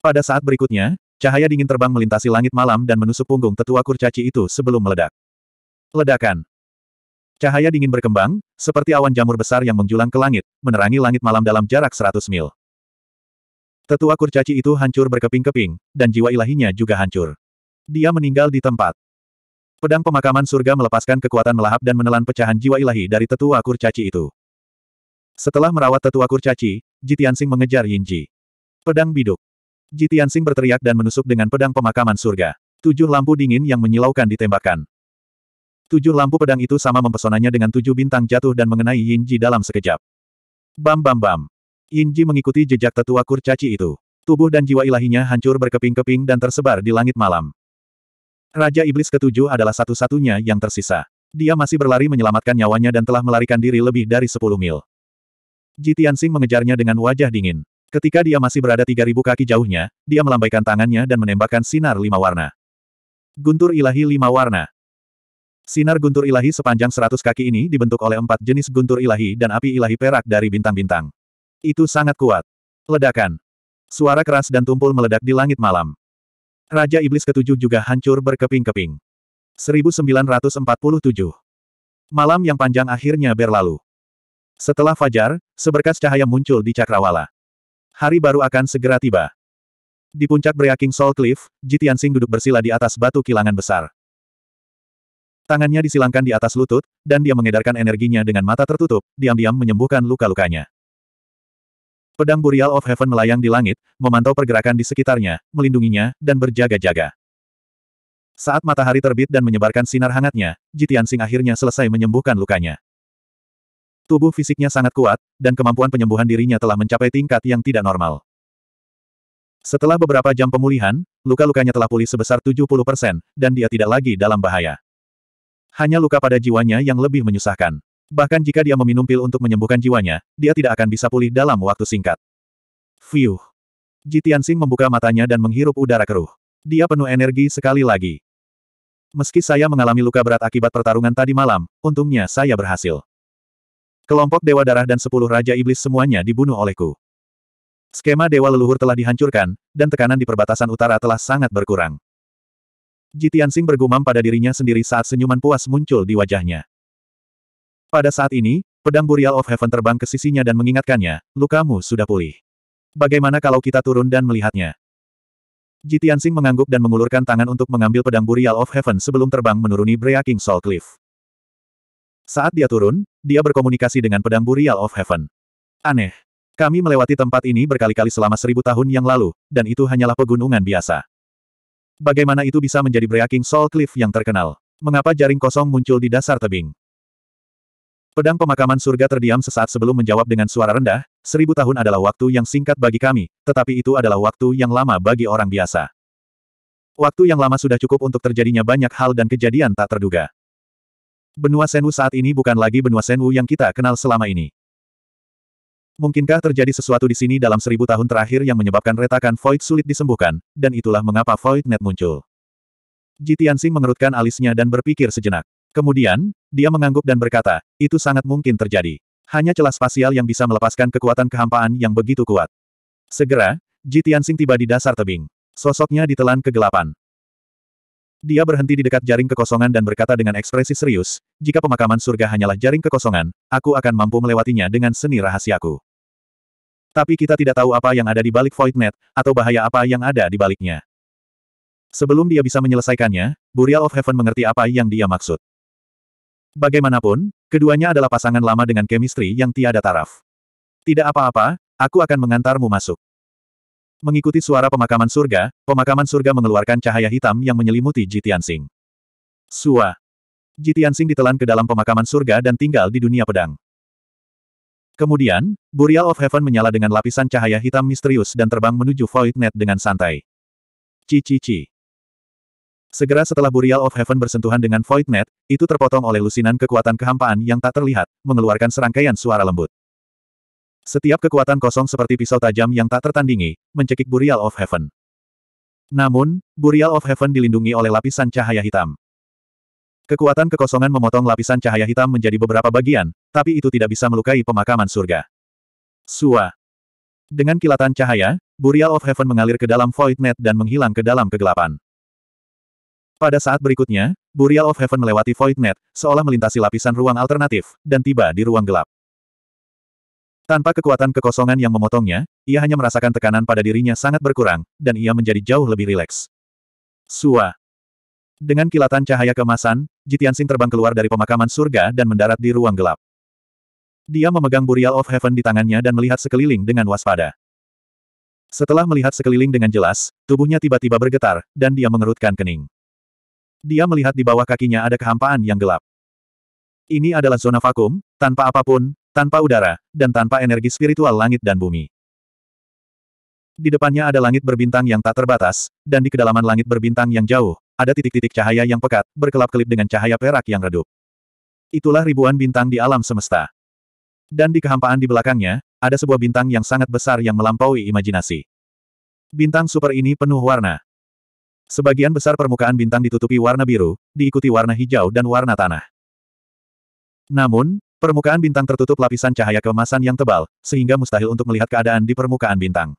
[SPEAKER 1] Pada saat berikutnya, cahaya dingin terbang melintasi langit malam dan menusuk punggung tetua kurcaci itu sebelum meledak. Ledakan. Cahaya dingin berkembang, seperti awan jamur besar yang menjulang ke langit, menerangi langit malam dalam jarak 100 mil. Tetua kurcaci itu hancur berkeping-keping, dan jiwa ilahinya juga hancur. Dia meninggal di tempat. Pedang pemakaman surga melepaskan kekuatan melahap dan menelan pecahan jiwa ilahi dari tetua kurcaci itu. Setelah merawat tetua kurcaci, Jitiansing mengejar Yinji. Pedang biduk. Jitiansing berteriak dan menusuk dengan pedang pemakaman surga. Tujuh lampu dingin yang menyilaukan ditembakkan. Tujuh lampu pedang itu sama mempesonanya dengan tujuh bintang jatuh dan mengenai Yinji dalam sekejap. Bam bam bam. Yinji mengikuti jejak tetua kurcaci itu. Tubuh dan jiwa ilahinya hancur berkeping-keping dan tersebar di langit malam. Raja Iblis ketujuh adalah satu-satunya yang tersisa. Dia masih berlari menyelamatkan nyawanya dan telah melarikan diri lebih dari 10 mil. Ji Tianxing mengejarnya dengan wajah dingin. Ketika dia masih berada 3000 kaki jauhnya, dia melambaikan tangannya dan menembakkan sinar lima warna. Guntur ilahi lima warna. Sinar guntur ilahi sepanjang seratus kaki ini dibentuk oleh empat jenis guntur ilahi dan api ilahi perak dari bintang-bintang. Itu sangat kuat. Ledakan. Suara keras dan tumpul meledak di langit malam. Raja Iblis ketujuh juga hancur berkeping-keping. 1947. Malam yang panjang akhirnya berlalu. Setelah fajar, seberkas cahaya muncul di cakrawala. Hari baru akan segera tiba. Di puncak Breaking Soul Cliff, Jitian Singh duduk bersila di atas batu kilangan besar. Tangannya disilangkan di atas lutut, dan dia mengedarkan energinya dengan mata tertutup, diam-diam menyembuhkan luka-lukanya. Pedang Burial of Heaven melayang di langit, memantau pergerakan di sekitarnya, melindunginya, dan berjaga-jaga. Saat matahari terbit dan menyebarkan sinar hangatnya, Jitian Sing akhirnya selesai menyembuhkan lukanya. Tubuh fisiknya sangat kuat, dan kemampuan penyembuhan dirinya telah mencapai tingkat yang tidak normal. Setelah beberapa jam pemulihan, luka-lukanya telah pulih sebesar 70%, dan dia tidak lagi dalam bahaya. Hanya luka pada jiwanya yang lebih menyusahkan. Bahkan jika dia meminum pil untuk menyembuhkan jiwanya, dia tidak akan bisa pulih dalam waktu singkat. Fiuh. Jitiansing membuka matanya dan menghirup udara keruh. Dia penuh energi sekali lagi. Meski saya mengalami luka berat akibat pertarungan tadi malam, untungnya saya berhasil. Kelompok Dewa Darah dan sepuluh Raja Iblis semuanya dibunuh olehku. Skema Dewa Leluhur telah dihancurkan, dan tekanan di perbatasan utara telah sangat berkurang. Jitian Sing bergumam pada dirinya sendiri saat senyuman puas muncul di wajahnya. Pada saat ini, pedang Burial of Heaven terbang ke sisinya dan mengingatkannya, lukamu sudah pulih. Bagaimana kalau kita turun dan melihatnya? Jitian Sing mengangguk dan mengulurkan tangan untuk mengambil pedang Burial of Heaven sebelum terbang menuruni Breaking Soul Cliff. Saat dia turun, dia berkomunikasi dengan pedang Burial of Heaven. Aneh. Kami melewati tempat ini berkali-kali selama seribu tahun yang lalu, dan itu hanyalah pegunungan biasa. Bagaimana itu bisa menjadi Breaking Soul Cliff yang terkenal? Mengapa jaring kosong muncul di dasar tebing? Pedang pemakaman surga terdiam sesaat sebelum menjawab dengan suara rendah, seribu tahun adalah waktu yang singkat bagi kami, tetapi itu adalah waktu yang lama bagi orang biasa. Waktu yang lama sudah cukup untuk terjadinya banyak hal dan kejadian tak terduga. Benua Senwu saat ini bukan lagi benua Senwu yang kita kenal selama ini. Mungkinkah terjadi sesuatu di sini dalam seribu tahun terakhir yang menyebabkan retakan Void sulit disembuhkan, dan itulah mengapa Void Net muncul. Jitiansing mengerutkan alisnya dan berpikir sejenak. Kemudian, dia mengangguk dan berkata, itu sangat mungkin terjadi. Hanya celah spasial yang bisa melepaskan kekuatan kehampaan yang begitu kuat. Segera, Jitiansing tiba di dasar tebing. Sosoknya ditelan kegelapan. Dia berhenti di dekat jaring kekosongan dan berkata dengan ekspresi serius, jika pemakaman surga hanyalah jaring kekosongan, aku akan mampu melewatinya dengan seni rahasiaku. Tapi kita tidak tahu apa yang ada di balik Void Net, atau bahaya apa yang ada di baliknya. Sebelum dia bisa menyelesaikannya, Burial of Heaven mengerti apa yang dia maksud. Bagaimanapun, keduanya adalah pasangan lama dengan chemistry yang tiada taraf. Tidak apa-apa, aku akan mengantarmu masuk. Mengikuti suara pemakaman surga, pemakaman surga mengeluarkan cahaya hitam yang menyelimuti Jitian Singh. Sua. Jitian Singh ditelan ke dalam pemakaman surga dan tinggal di dunia pedang. Kemudian, Burial of Heaven menyala dengan lapisan cahaya hitam misterius dan terbang menuju Void Net dengan santai. Cici-ci. Segera setelah Burial of Heaven bersentuhan dengan Void Net, itu terpotong oleh lusinan kekuatan kehampaan yang tak terlihat, mengeluarkan serangkaian suara lembut. Setiap kekuatan kosong seperti pisau tajam yang tak tertandingi, mencekik Burial of Heaven. Namun, Burial of Heaven dilindungi oleh lapisan cahaya hitam. Kekuatan kekosongan memotong lapisan cahaya hitam menjadi beberapa bagian, tapi itu tidak bisa melukai pemakaman surga. Sua. Dengan kilatan cahaya, Burial of Heaven mengalir ke dalam Void Net dan menghilang ke dalam kegelapan. Pada saat berikutnya, Burial of Heaven melewati Void Net, seolah melintasi lapisan ruang alternatif, dan tiba di ruang gelap. Tanpa kekuatan kekosongan yang memotongnya, ia hanya merasakan tekanan pada dirinya sangat berkurang, dan ia menjadi jauh lebih rileks. Sua. Dengan kilatan cahaya kemasan, Jitian Jitiansing terbang keluar dari pemakaman surga dan mendarat di ruang gelap. Dia memegang Burial of Heaven di tangannya dan melihat sekeliling dengan waspada. Setelah melihat sekeliling dengan jelas, tubuhnya tiba-tiba bergetar, dan dia mengerutkan kening. Dia melihat di bawah kakinya ada kehampaan yang gelap. Ini adalah zona vakum, tanpa apapun, tanpa udara, dan tanpa energi spiritual langit dan bumi. Di depannya ada langit berbintang yang tak terbatas, dan di kedalaman langit berbintang yang jauh, ada titik-titik cahaya yang pekat, berkelap-kelip dengan cahaya perak yang redup. Itulah ribuan bintang di alam semesta. Dan di kehampaan di belakangnya, ada sebuah bintang yang sangat besar yang melampaui imajinasi. Bintang super ini penuh warna. Sebagian besar permukaan bintang ditutupi warna biru, diikuti warna hijau dan warna tanah. Namun, permukaan bintang tertutup lapisan cahaya keemasan yang tebal, sehingga mustahil untuk melihat keadaan di permukaan bintang.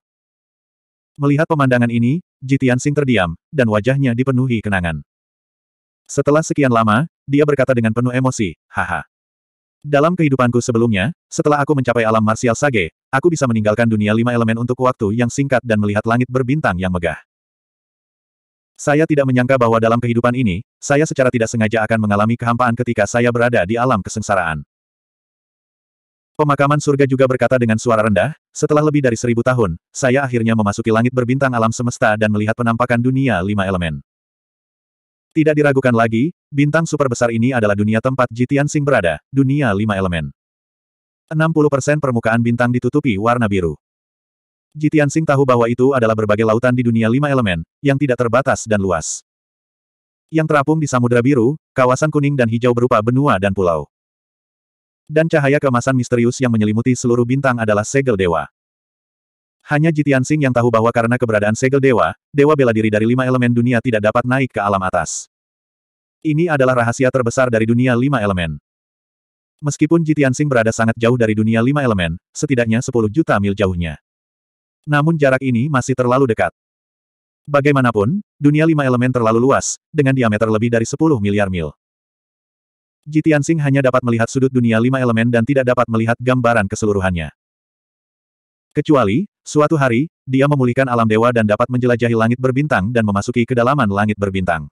[SPEAKER 1] Melihat pemandangan ini, Jitian Sing terdiam, dan wajahnya dipenuhi kenangan. Setelah sekian lama, dia berkata dengan penuh emosi, haha. Dalam kehidupanku sebelumnya, setelah aku mencapai alam marsial sage, aku bisa meninggalkan dunia lima elemen untuk waktu yang singkat dan melihat langit berbintang yang megah. Saya tidak menyangka bahwa dalam kehidupan ini, saya secara tidak sengaja akan mengalami kehampaan ketika saya berada di alam kesengsaraan. Pemakaman surga juga berkata dengan suara rendah, setelah lebih dari seribu tahun, saya akhirnya memasuki langit berbintang alam semesta dan melihat penampakan dunia lima elemen. Tidak diragukan lagi, bintang super besar ini adalah dunia tempat Jitian Sing berada, dunia lima elemen. 60% permukaan bintang ditutupi warna biru. Jitian Sing tahu bahwa itu adalah berbagai lautan di dunia lima elemen, yang tidak terbatas dan luas. Yang terapung di samudera biru, kawasan kuning dan hijau berupa benua dan pulau. Dan cahaya kemasan misterius yang menyelimuti seluruh bintang adalah segel dewa. Hanya Jitian Sing yang tahu bahwa karena keberadaan segel dewa, dewa bela diri dari lima elemen dunia tidak dapat naik ke alam atas. Ini adalah rahasia terbesar dari dunia lima elemen. Meskipun Jitian Sing berada sangat jauh dari dunia lima elemen, setidaknya 10 juta mil jauhnya. Namun jarak ini masih terlalu dekat. Bagaimanapun, dunia lima elemen terlalu luas, dengan diameter lebih dari 10 miliar mil. Ji Tianxing hanya dapat melihat sudut dunia lima elemen dan tidak dapat melihat gambaran keseluruhannya. Kecuali, suatu hari, dia memulihkan alam dewa dan dapat menjelajahi langit berbintang dan memasuki kedalaman langit berbintang.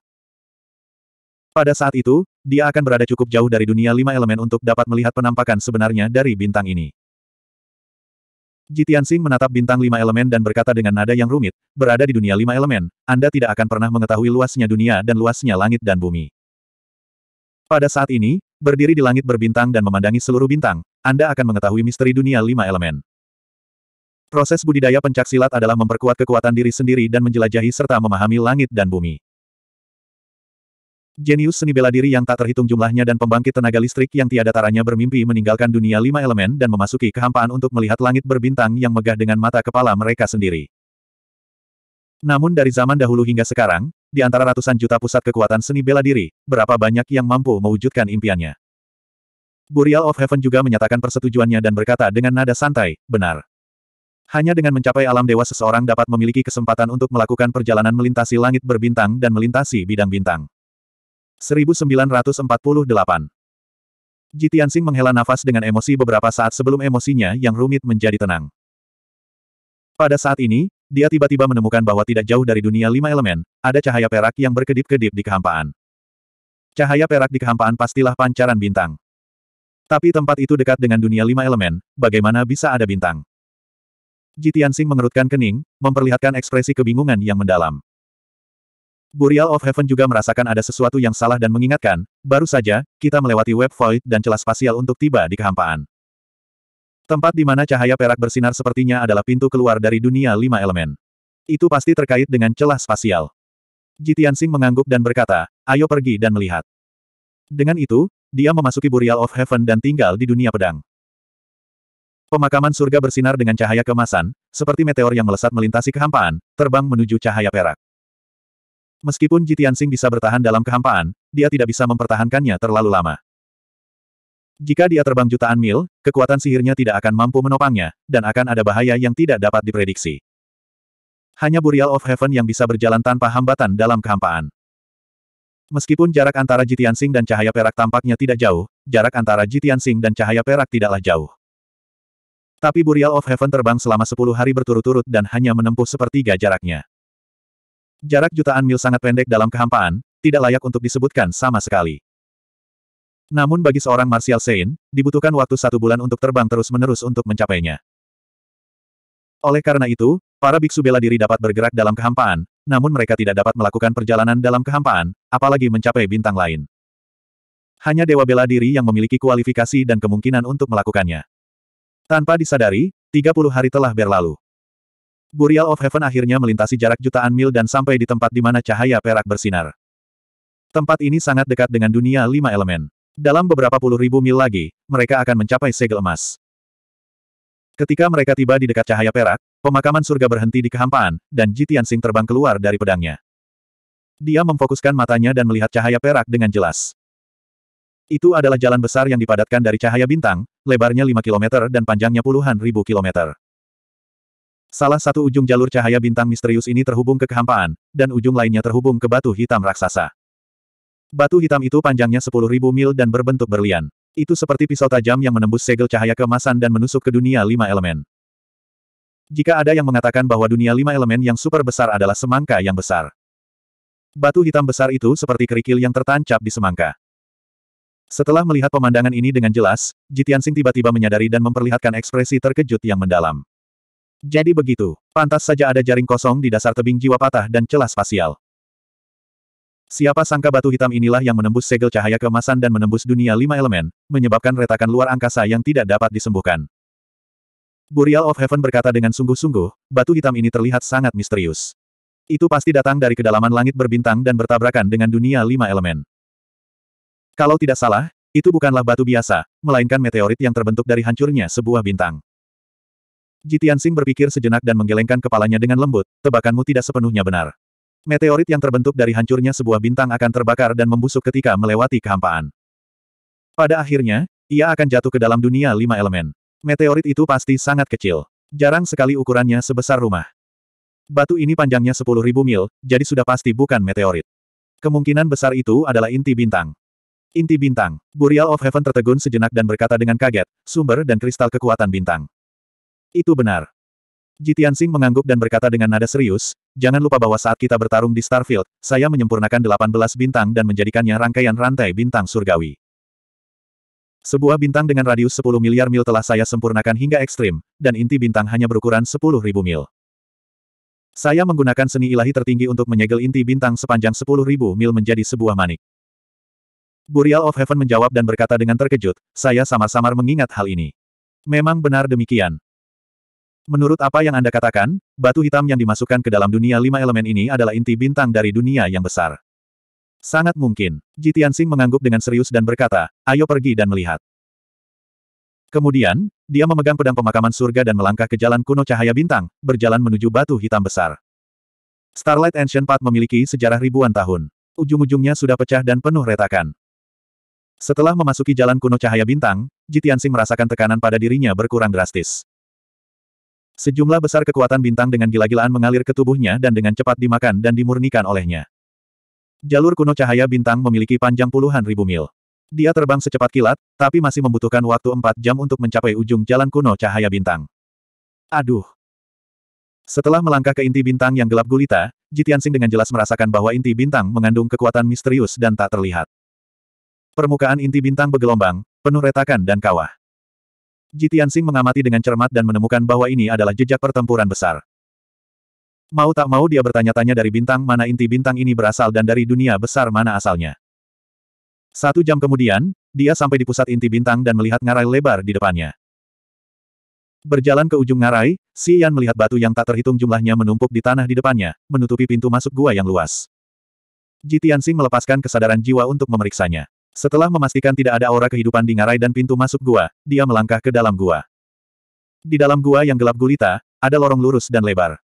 [SPEAKER 1] Pada saat itu, dia akan berada cukup jauh dari dunia lima elemen untuk dapat melihat penampakan sebenarnya dari bintang ini. Jitian Singh menatap bintang lima elemen dan berkata dengan nada yang rumit, berada di dunia lima elemen, Anda tidak akan pernah mengetahui luasnya dunia dan luasnya langit dan bumi. Pada saat ini, berdiri di langit berbintang dan memandangi seluruh bintang, Anda akan mengetahui misteri dunia lima elemen. Proses budidaya pencaksilat adalah memperkuat kekuatan diri sendiri dan menjelajahi serta memahami langit dan bumi. Jenius seni bela diri yang tak terhitung jumlahnya dan pembangkit tenaga listrik yang tiada taranya bermimpi meninggalkan dunia lima elemen dan memasuki kehampaan untuk melihat langit berbintang yang megah dengan mata kepala mereka sendiri. Namun dari zaman dahulu hingga sekarang, di antara ratusan juta pusat kekuatan seni bela diri, berapa banyak yang mampu mewujudkan impiannya. Burial of Heaven juga menyatakan persetujuannya dan berkata dengan nada santai, benar. Hanya dengan mencapai alam dewa seseorang dapat memiliki kesempatan untuk melakukan perjalanan melintasi langit berbintang dan melintasi bidang bintang. 1948 Jitiansing menghela nafas dengan emosi beberapa saat sebelum emosinya yang rumit menjadi tenang. Pada saat ini, dia tiba-tiba menemukan bahwa tidak jauh dari dunia lima elemen, ada cahaya perak yang berkedip-kedip di kehampaan. Cahaya perak di kehampaan pastilah pancaran bintang. Tapi tempat itu dekat dengan dunia lima elemen, bagaimana bisa ada bintang? Jitian Sing mengerutkan kening, memperlihatkan ekspresi kebingungan yang mendalam. Burial of Heaven juga merasakan ada sesuatu yang salah dan mengingatkan, baru saja, kita melewati web void dan celah spasial untuk tiba di kehampaan. Tempat di mana cahaya perak bersinar sepertinya adalah pintu keluar dari dunia lima elemen. Itu pasti terkait dengan celah spasial. Jitian Sing mengangguk dan berkata, ayo pergi dan melihat. Dengan itu, dia memasuki Burial of Heaven dan tinggal di dunia pedang. Pemakaman surga bersinar dengan cahaya kemasan, seperti meteor yang melesat melintasi kehampaan, terbang menuju cahaya perak. Meskipun Jitian Sing bisa bertahan dalam kehampaan, dia tidak bisa mempertahankannya terlalu lama. Jika dia terbang jutaan mil, kekuatan sihirnya tidak akan mampu menopangnya, dan akan ada bahaya yang tidak dapat diprediksi. Hanya Burial of Heaven yang bisa berjalan tanpa hambatan dalam kehampaan. Meskipun jarak antara Jitian Jitiansing dan cahaya perak tampaknya tidak jauh, jarak antara Jitian Jitiansing dan cahaya perak tidaklah jauh. Tapi Burial of Heaven terbang selama 10 hari berturut-turut dan hanya menempuh sepertiga jaraknya. Jarak jutaan mil sangat pendek dalam kehampaan, tidak layak untuk disebutkan sama sekali. Namun bagi seorang Martial Saint, dibutuhkan waktu satu bulan untuk terbang terus-menerus untuk mencapainya. Oleh karena itu, para biksu bela diri dapat bergerak dalam kehampaan, namun mereka tidak dapat melakukan perjalanan dalam kehampaan, apalagi mencapai bintang lain. Hanya dewa bela diri yang memiliki kualifikasi dan kemungkinan untuk melakukannya. Tanpa disadari, 30 hari telah berlalu. Burial of Heaven akhirnya melintasi jarak jutaan mil dan sampai di tempat di mana cahaya perak bersinar. Tempat ini sangat dekat dengan dunia lima elemen. Dalam beberapa puluh ribu mil lagi, mereka akan mencapai segel emas. Ketika mereka tiba di dekat cahaya perak, pemakaman surga berhenti di kehampaan, dan Jitian Tianxing terbang keluar dari pedangnya. Dia memfokuskan matanya dan melihat cahaya perak dengan jelas. Itu adalah jalan besar yang dipadatkan dari cahaya bintang, lebarnya 5 km dan panjangnya puluhan ribu kilometer. Salah satu ujung jalur cahaya bintang misterius ini terhubung ke kehampaan, dan ujung lainnya terhubung ke batu hitam raksasa. Batu hitam itu panjangnya 10.000 mil dan berbentuk berlian. Itu seperti pisau tajam yang menembus segel cahaya kemasan dan menusuk ke dunia lima elemen. Jika ada yang mengatakan bahwa dunia lima elemen yang super besar adalah semangka yang besar. Batu hitam besar itu seperti kerikil yang tertancap di semangka. Setelah melihat pemandangan ini dengan jelas, Jitiansing tiba-tiba menyadari dan memperlihatkan ekspresi terkejut yang mendalam. Jadi begitu, pantas saja ada jaring kosong di dasar tebing jiwa patah dan celah spasial. Siapa sangka batu hitam inilah yang menembus segel cahaya kemasan dan menembus dunia lima elemen, menyebabkan retakan luar angkasa yang tidak dapat disembuhkan. Burial of Heaven berkata dengan sungguh-sungguh, batu hitam ini terlihat sangat misterius. Itu pasti datang dari kedalaman langit berbintang dan bertabrakan dengan dunia lima elemen. Kalau tidak salah, itu bukanlah batu biasa, melainkan meteorit yang terbentuk dari hancurnya sebuah bintang. Jitian Sing berpikir sejenak dan menggelengkan kepalanya dengan lembut, tebakanmu tidak sepenuhnya benar. Meteorit yang terbentuk dari hancurnya sebuah bintang akan terbakar dan membusuk ketika melewati kehampaan. Pada akhirnya, ia akan jatuh ke dalam dunia lima elemen. Meteorit itu pasti sangat kecil. Jarang sekali ukurannya sebesar rumah. Batu ini panjangnya 10.000 mil, jadi sudah pasti bukan meteorit. Kemungkinan besar itu adalah inti bintang. Inti bintang, Burial of Heaven tertegun sejenak dan berkata dengan kaget, sumber dan kristal kekuatan bintang. Itu benar. Jitian Jitiansing mengangguk dan berkata dengan nada serius, jangan lupa bahwa saat kita bertarung di Starfield, saya menyempurnakan 18 bintang dan menjadikannya rangkaian rantai bintang surgawi. Sebuah bintang dengan radius 10 miliar mil telah saya sempurnakan hingga ekstrim, dan inti bintang hanya berukuran ribu mil. Saya menggunakan seni ilahi tertinggi untuk menyegel inti bintang sepanjang ribu mil menjadi sebuah manik. Burial of Heaven menjawab dan berkata dengan terkejut, saya samar-samar mengingat hal ini. Memang benar demikian. Menurut apa yang Anda katakan, batu hitam yang dimasukkan ke dalam dunia lima elemen ini adalah inti bintang dari dunia yang besar. Sangat mungkin. Jitian Sing mengangguk dengan serius dan berkata, ayo pergi dan melihat. Kemudian, dia memegang pedang pemakaman surga dan melangkah ke jalan kuno cahaya bintang, berjalan menuju batu hitam besar. Starlight Ancient Path memiliki sejarah ribuan tahun. Ujung-ujungnya sudah pecah dan penuh retakan. Setelah memasuki jalan kuno cahaya bintang, Jitian Sing merasakan tekanan pada dirinya berkurang drastis. Sejumlah besar kekuatan bintang dengan gila-gilaan mengalir ke tubuhnya dan dengan cepat dimakan dan dimurnikan olehnya. Jalur kuno cahaya bintang memiliki panjang puluhan ribu mil. Dia terbang secepat kilat, tapi masih membutuhkan waktu empat jam untuk mencapai ujung jalan kuno cahaya bintang. Aduh! Setelah melangkah ke inti bintang yang gelap gulita, Sing dengan jelas merasakan bahwa inti bintang mengandung kekuatan misterius dan tak terlihat. Permukaan inti bintang bergelombang, penuh retakan dan kawah. Jitian Sing mengamati dengan cermat dan menemukan bahwa ini adalah jejak pertempuran besar. Mau tak mau dia bertanya-tanya dari bintang mana inti bintang ini berasal dan dari dunia besar mana asalnya. Satu jam kemudian, dia sampai di pusat inti bintang dan melihat ngarai lebar di depannya. Berjalan ke ujung ngarai, Si Yan melihat batu yang tak terhitung jumlahnya menumpuk di tanah di depannya, menutupi pintu masuk gua yang luas. Jitian Sing melepaskan kesadaran jiwa untuk memeriksanya. Setelah memastikan tidak ada aura kehidupan di ngarai dan pintu masuk gua, dia melangkah ke dalam gua. Di dalam gua yang gelap gulita, ada lorong lurus dan lebar.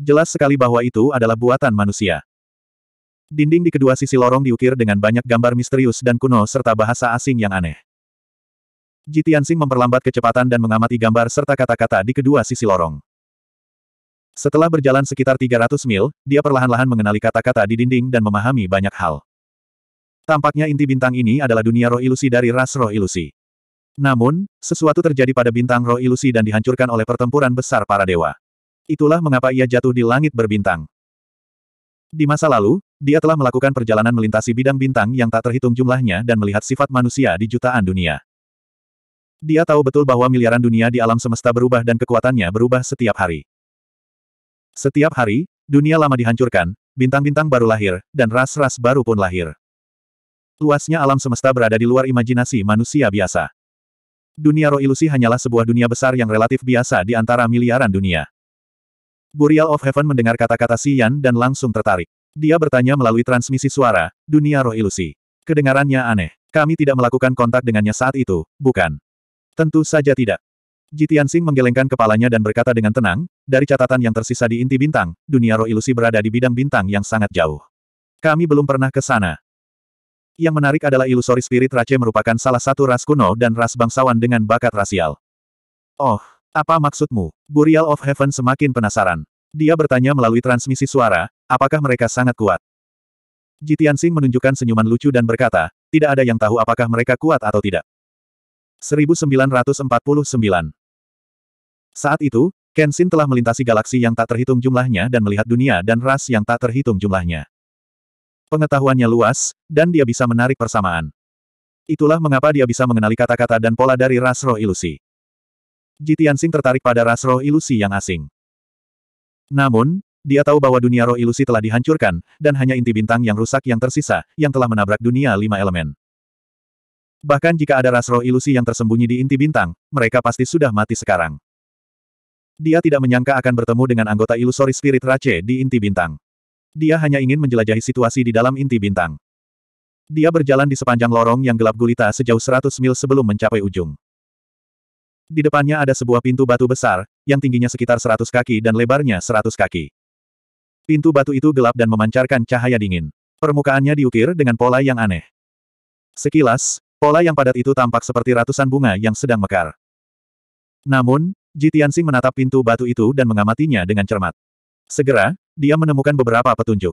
[SPEAKER 1] Jelas sekali bahwa itu adalah buatan manusia. Dinding di kedua sisi lorong diukir dengan banyak gambar misterius dan kuno serta bahasa asing yang aneh. Jitiansing memperlambat kecepatan dan mengamati gambar serta kata-kata di kedua sisi lorong. Setelah berjalan sekitar 300 mil, dia perlahan-lahan mengenali kata-kata di dinding dan memahami banyak hal. Tampaknya inti bintang ini adalah dunia roh ilusi dari ras roh ilusi. Namun, sesuatu terjadi pada bintang roh ilusi dan dihancurkan oleh pertempuran besar para dewa. Itulah mengapa ia jatuh di langit berbintang. Di masa lalu, dia telah melakukan perjalanan melintasi bidang bintang yang tak terhitung jumlahnya dan melihat sifat manusia di jutaan dunia. Dia tahu betul bahwa miliaran dunia di alam semesta berubah dan kekuatannya berubah setiap hari. Setiap hari, dunia lama dihancurkan, bintang-bintang baru lahir, dan ras-ras baru pun lahir. Luasnya alam semesta berada di luar imajinasi manusia biasa. Dunia roh ilusi hanyalah sebuah dunia besar yang relatif biasa di antara miliaran dunia. Burial of Heaven mendengar kata-kata Yan dan langsung tertarik. Dia bertanya melalui transmisi suara, dunia roh ilusi. Kedengarannya aneh. Kami tidak melakukan kontak dengannya saat itu, bukan? Tentu saja tidak. Sing menggelengkan kepalanya dan berkata dengan tenang, dari catatan yang tersisa di inti bintang, dunia roh ilusi berada di bidang bintang yang sangat jauh. Kami belum pernah ke sana. Yang menarik adalah ilusori spirit race merupakan salah satu ras kuno dan ras bangsawan dengan bakat rasial. Oh, apa maksudmu? Burial of Heaven semakin penasaran. Dia bertanya melalui transmisi suara, apakah mereka sangat kuat? Jitian Singh menunjukkan senyuman lucu dan berkata, tidak ada yang tahu apakah mereka kuat atau tidak. 1949 Saat itu, Kenshin telah melintasi galaksi yang tak terhitung jumlahnya dan melihat dunia dan ras yang tak terhitung jumlahnya. Pengetahuannya luas, dan dia bisa menarik persamaan. Itulah mengapa dia bisa mengenali kata-kata dan pola dari ras roh ilusi. Jitiansing tertarik pada ras roh ilusi yang asing. Namun, dia tahu bahwa dunia roh ilusi telah dihancurkan, dan hanya inti bintang yang rusak yang tersisa, yang telah menabrak dunia lima elemen. Bahkan jika ada ras roh ilusi yang tersembunyi di inti bintang, mereka pasti sudah mati sekarang. Dia tidak menyangka akan bertemu dengan anggota ilusori spirit Rache di inti bintang. Dia hanya ingin menjelajahi situasi di dalam inti bintang. Dia berjalan di sepanjang lorong yang gelap gulita sejauh 100 mil sebelum mencapai ujung. Di depannya ada sebuah pintu batu besar, yang tingginya sekitar 100 kaki dan lebarnya 100 kaki. Pintu batu itu gelap dan memancarkan cahaya dingin. Permukaannya diukir dengan pola yang aneh. Sekilas, pola yang padat itu tampak seperti ratusan bunga yang sedang mekar. Namun, Jitian Tianxing menatap pintu batu itu dan mengamatinya dengan cermat. Segera, dia menemukan beberapa petunjuk.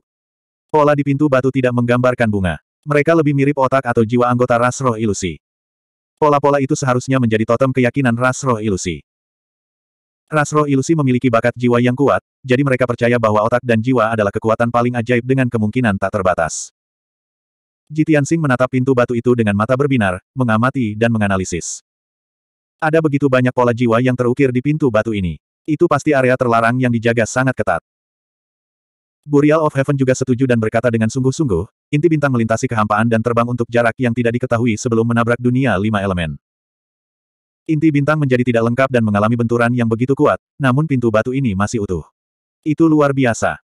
[SPEAKER 1] Pola di pintu batu tidak menggambarkan bunga. Mereka lebih mirip otak atau jiwa anggota ras roh ilusi. Pola-pola itu seharusnya menjadi totem keyakinan ras roh ilusi. Ras roh ilusi memiliki bakat jiwa yang kuat, jadi mereka percaya bahwa otak dan jiwa adalah kekuatan paling ajaib dengan kemungkinan tak terbatas. Jitian Sing menatap pintu batu itu dengan mata berbinar, mengamati dan menganalisis. Ada begitu banyak pola jiwa yang terukir di pintu batu ini. Itu pasti area terlarang yang dijaga sangat ketat. Burial of Heaven juga setuju dan berkata dengan sungguh-sungguh, inti bintang melintasi kehampaan dan terbang untuk jarak yang tidak diketahui sebelum menabrak dunia lima elemen. Inti bintang menjadi tidak lengkap dan mengalami benturan yang begitu kuat, namun pintu batu ini masih utuh. Itu luar biasa.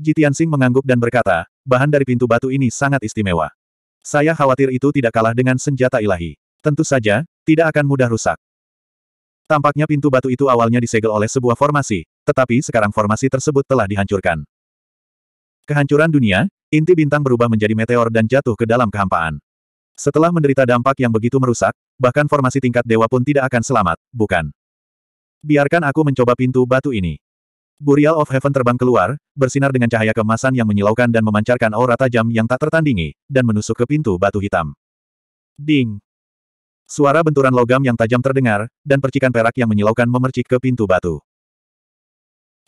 [SPEAKER 1] Jitian Sing mengangguk dan berkata, bahan dari pintu batu ini sangat istimewa. Saya khawatir itu tidak kalah dengan senjata ilahi. Tentu saja, tidak akan mudah rusak. Tampaknya pintu batu itu awalnya disegel oleh sebuah formasi, tetapi sekarang formasi tersebut telah dihancurkan. Kehancuran dunia, inti bintang berubah menjadi meteor dan jatuh ke dalam kehampaan. Setelah menderita dampak yang begitu merusak, bahkan formasi tingkat dewa pun tidak akan selamat, bukan? Biarkan aku mencoba pintu batu ini. Burial of Heaven terbang keluar, bersinar dengan cahaya kemasan yang menyilaukan dan memancarkan aura tajam yang tak tertandingi, dan menusuk ke pintu batu hitam. Ding! Suara benturan logam yang tajam terdengar, dan percikan perak yang menyilaukan memercik ke pintu batu.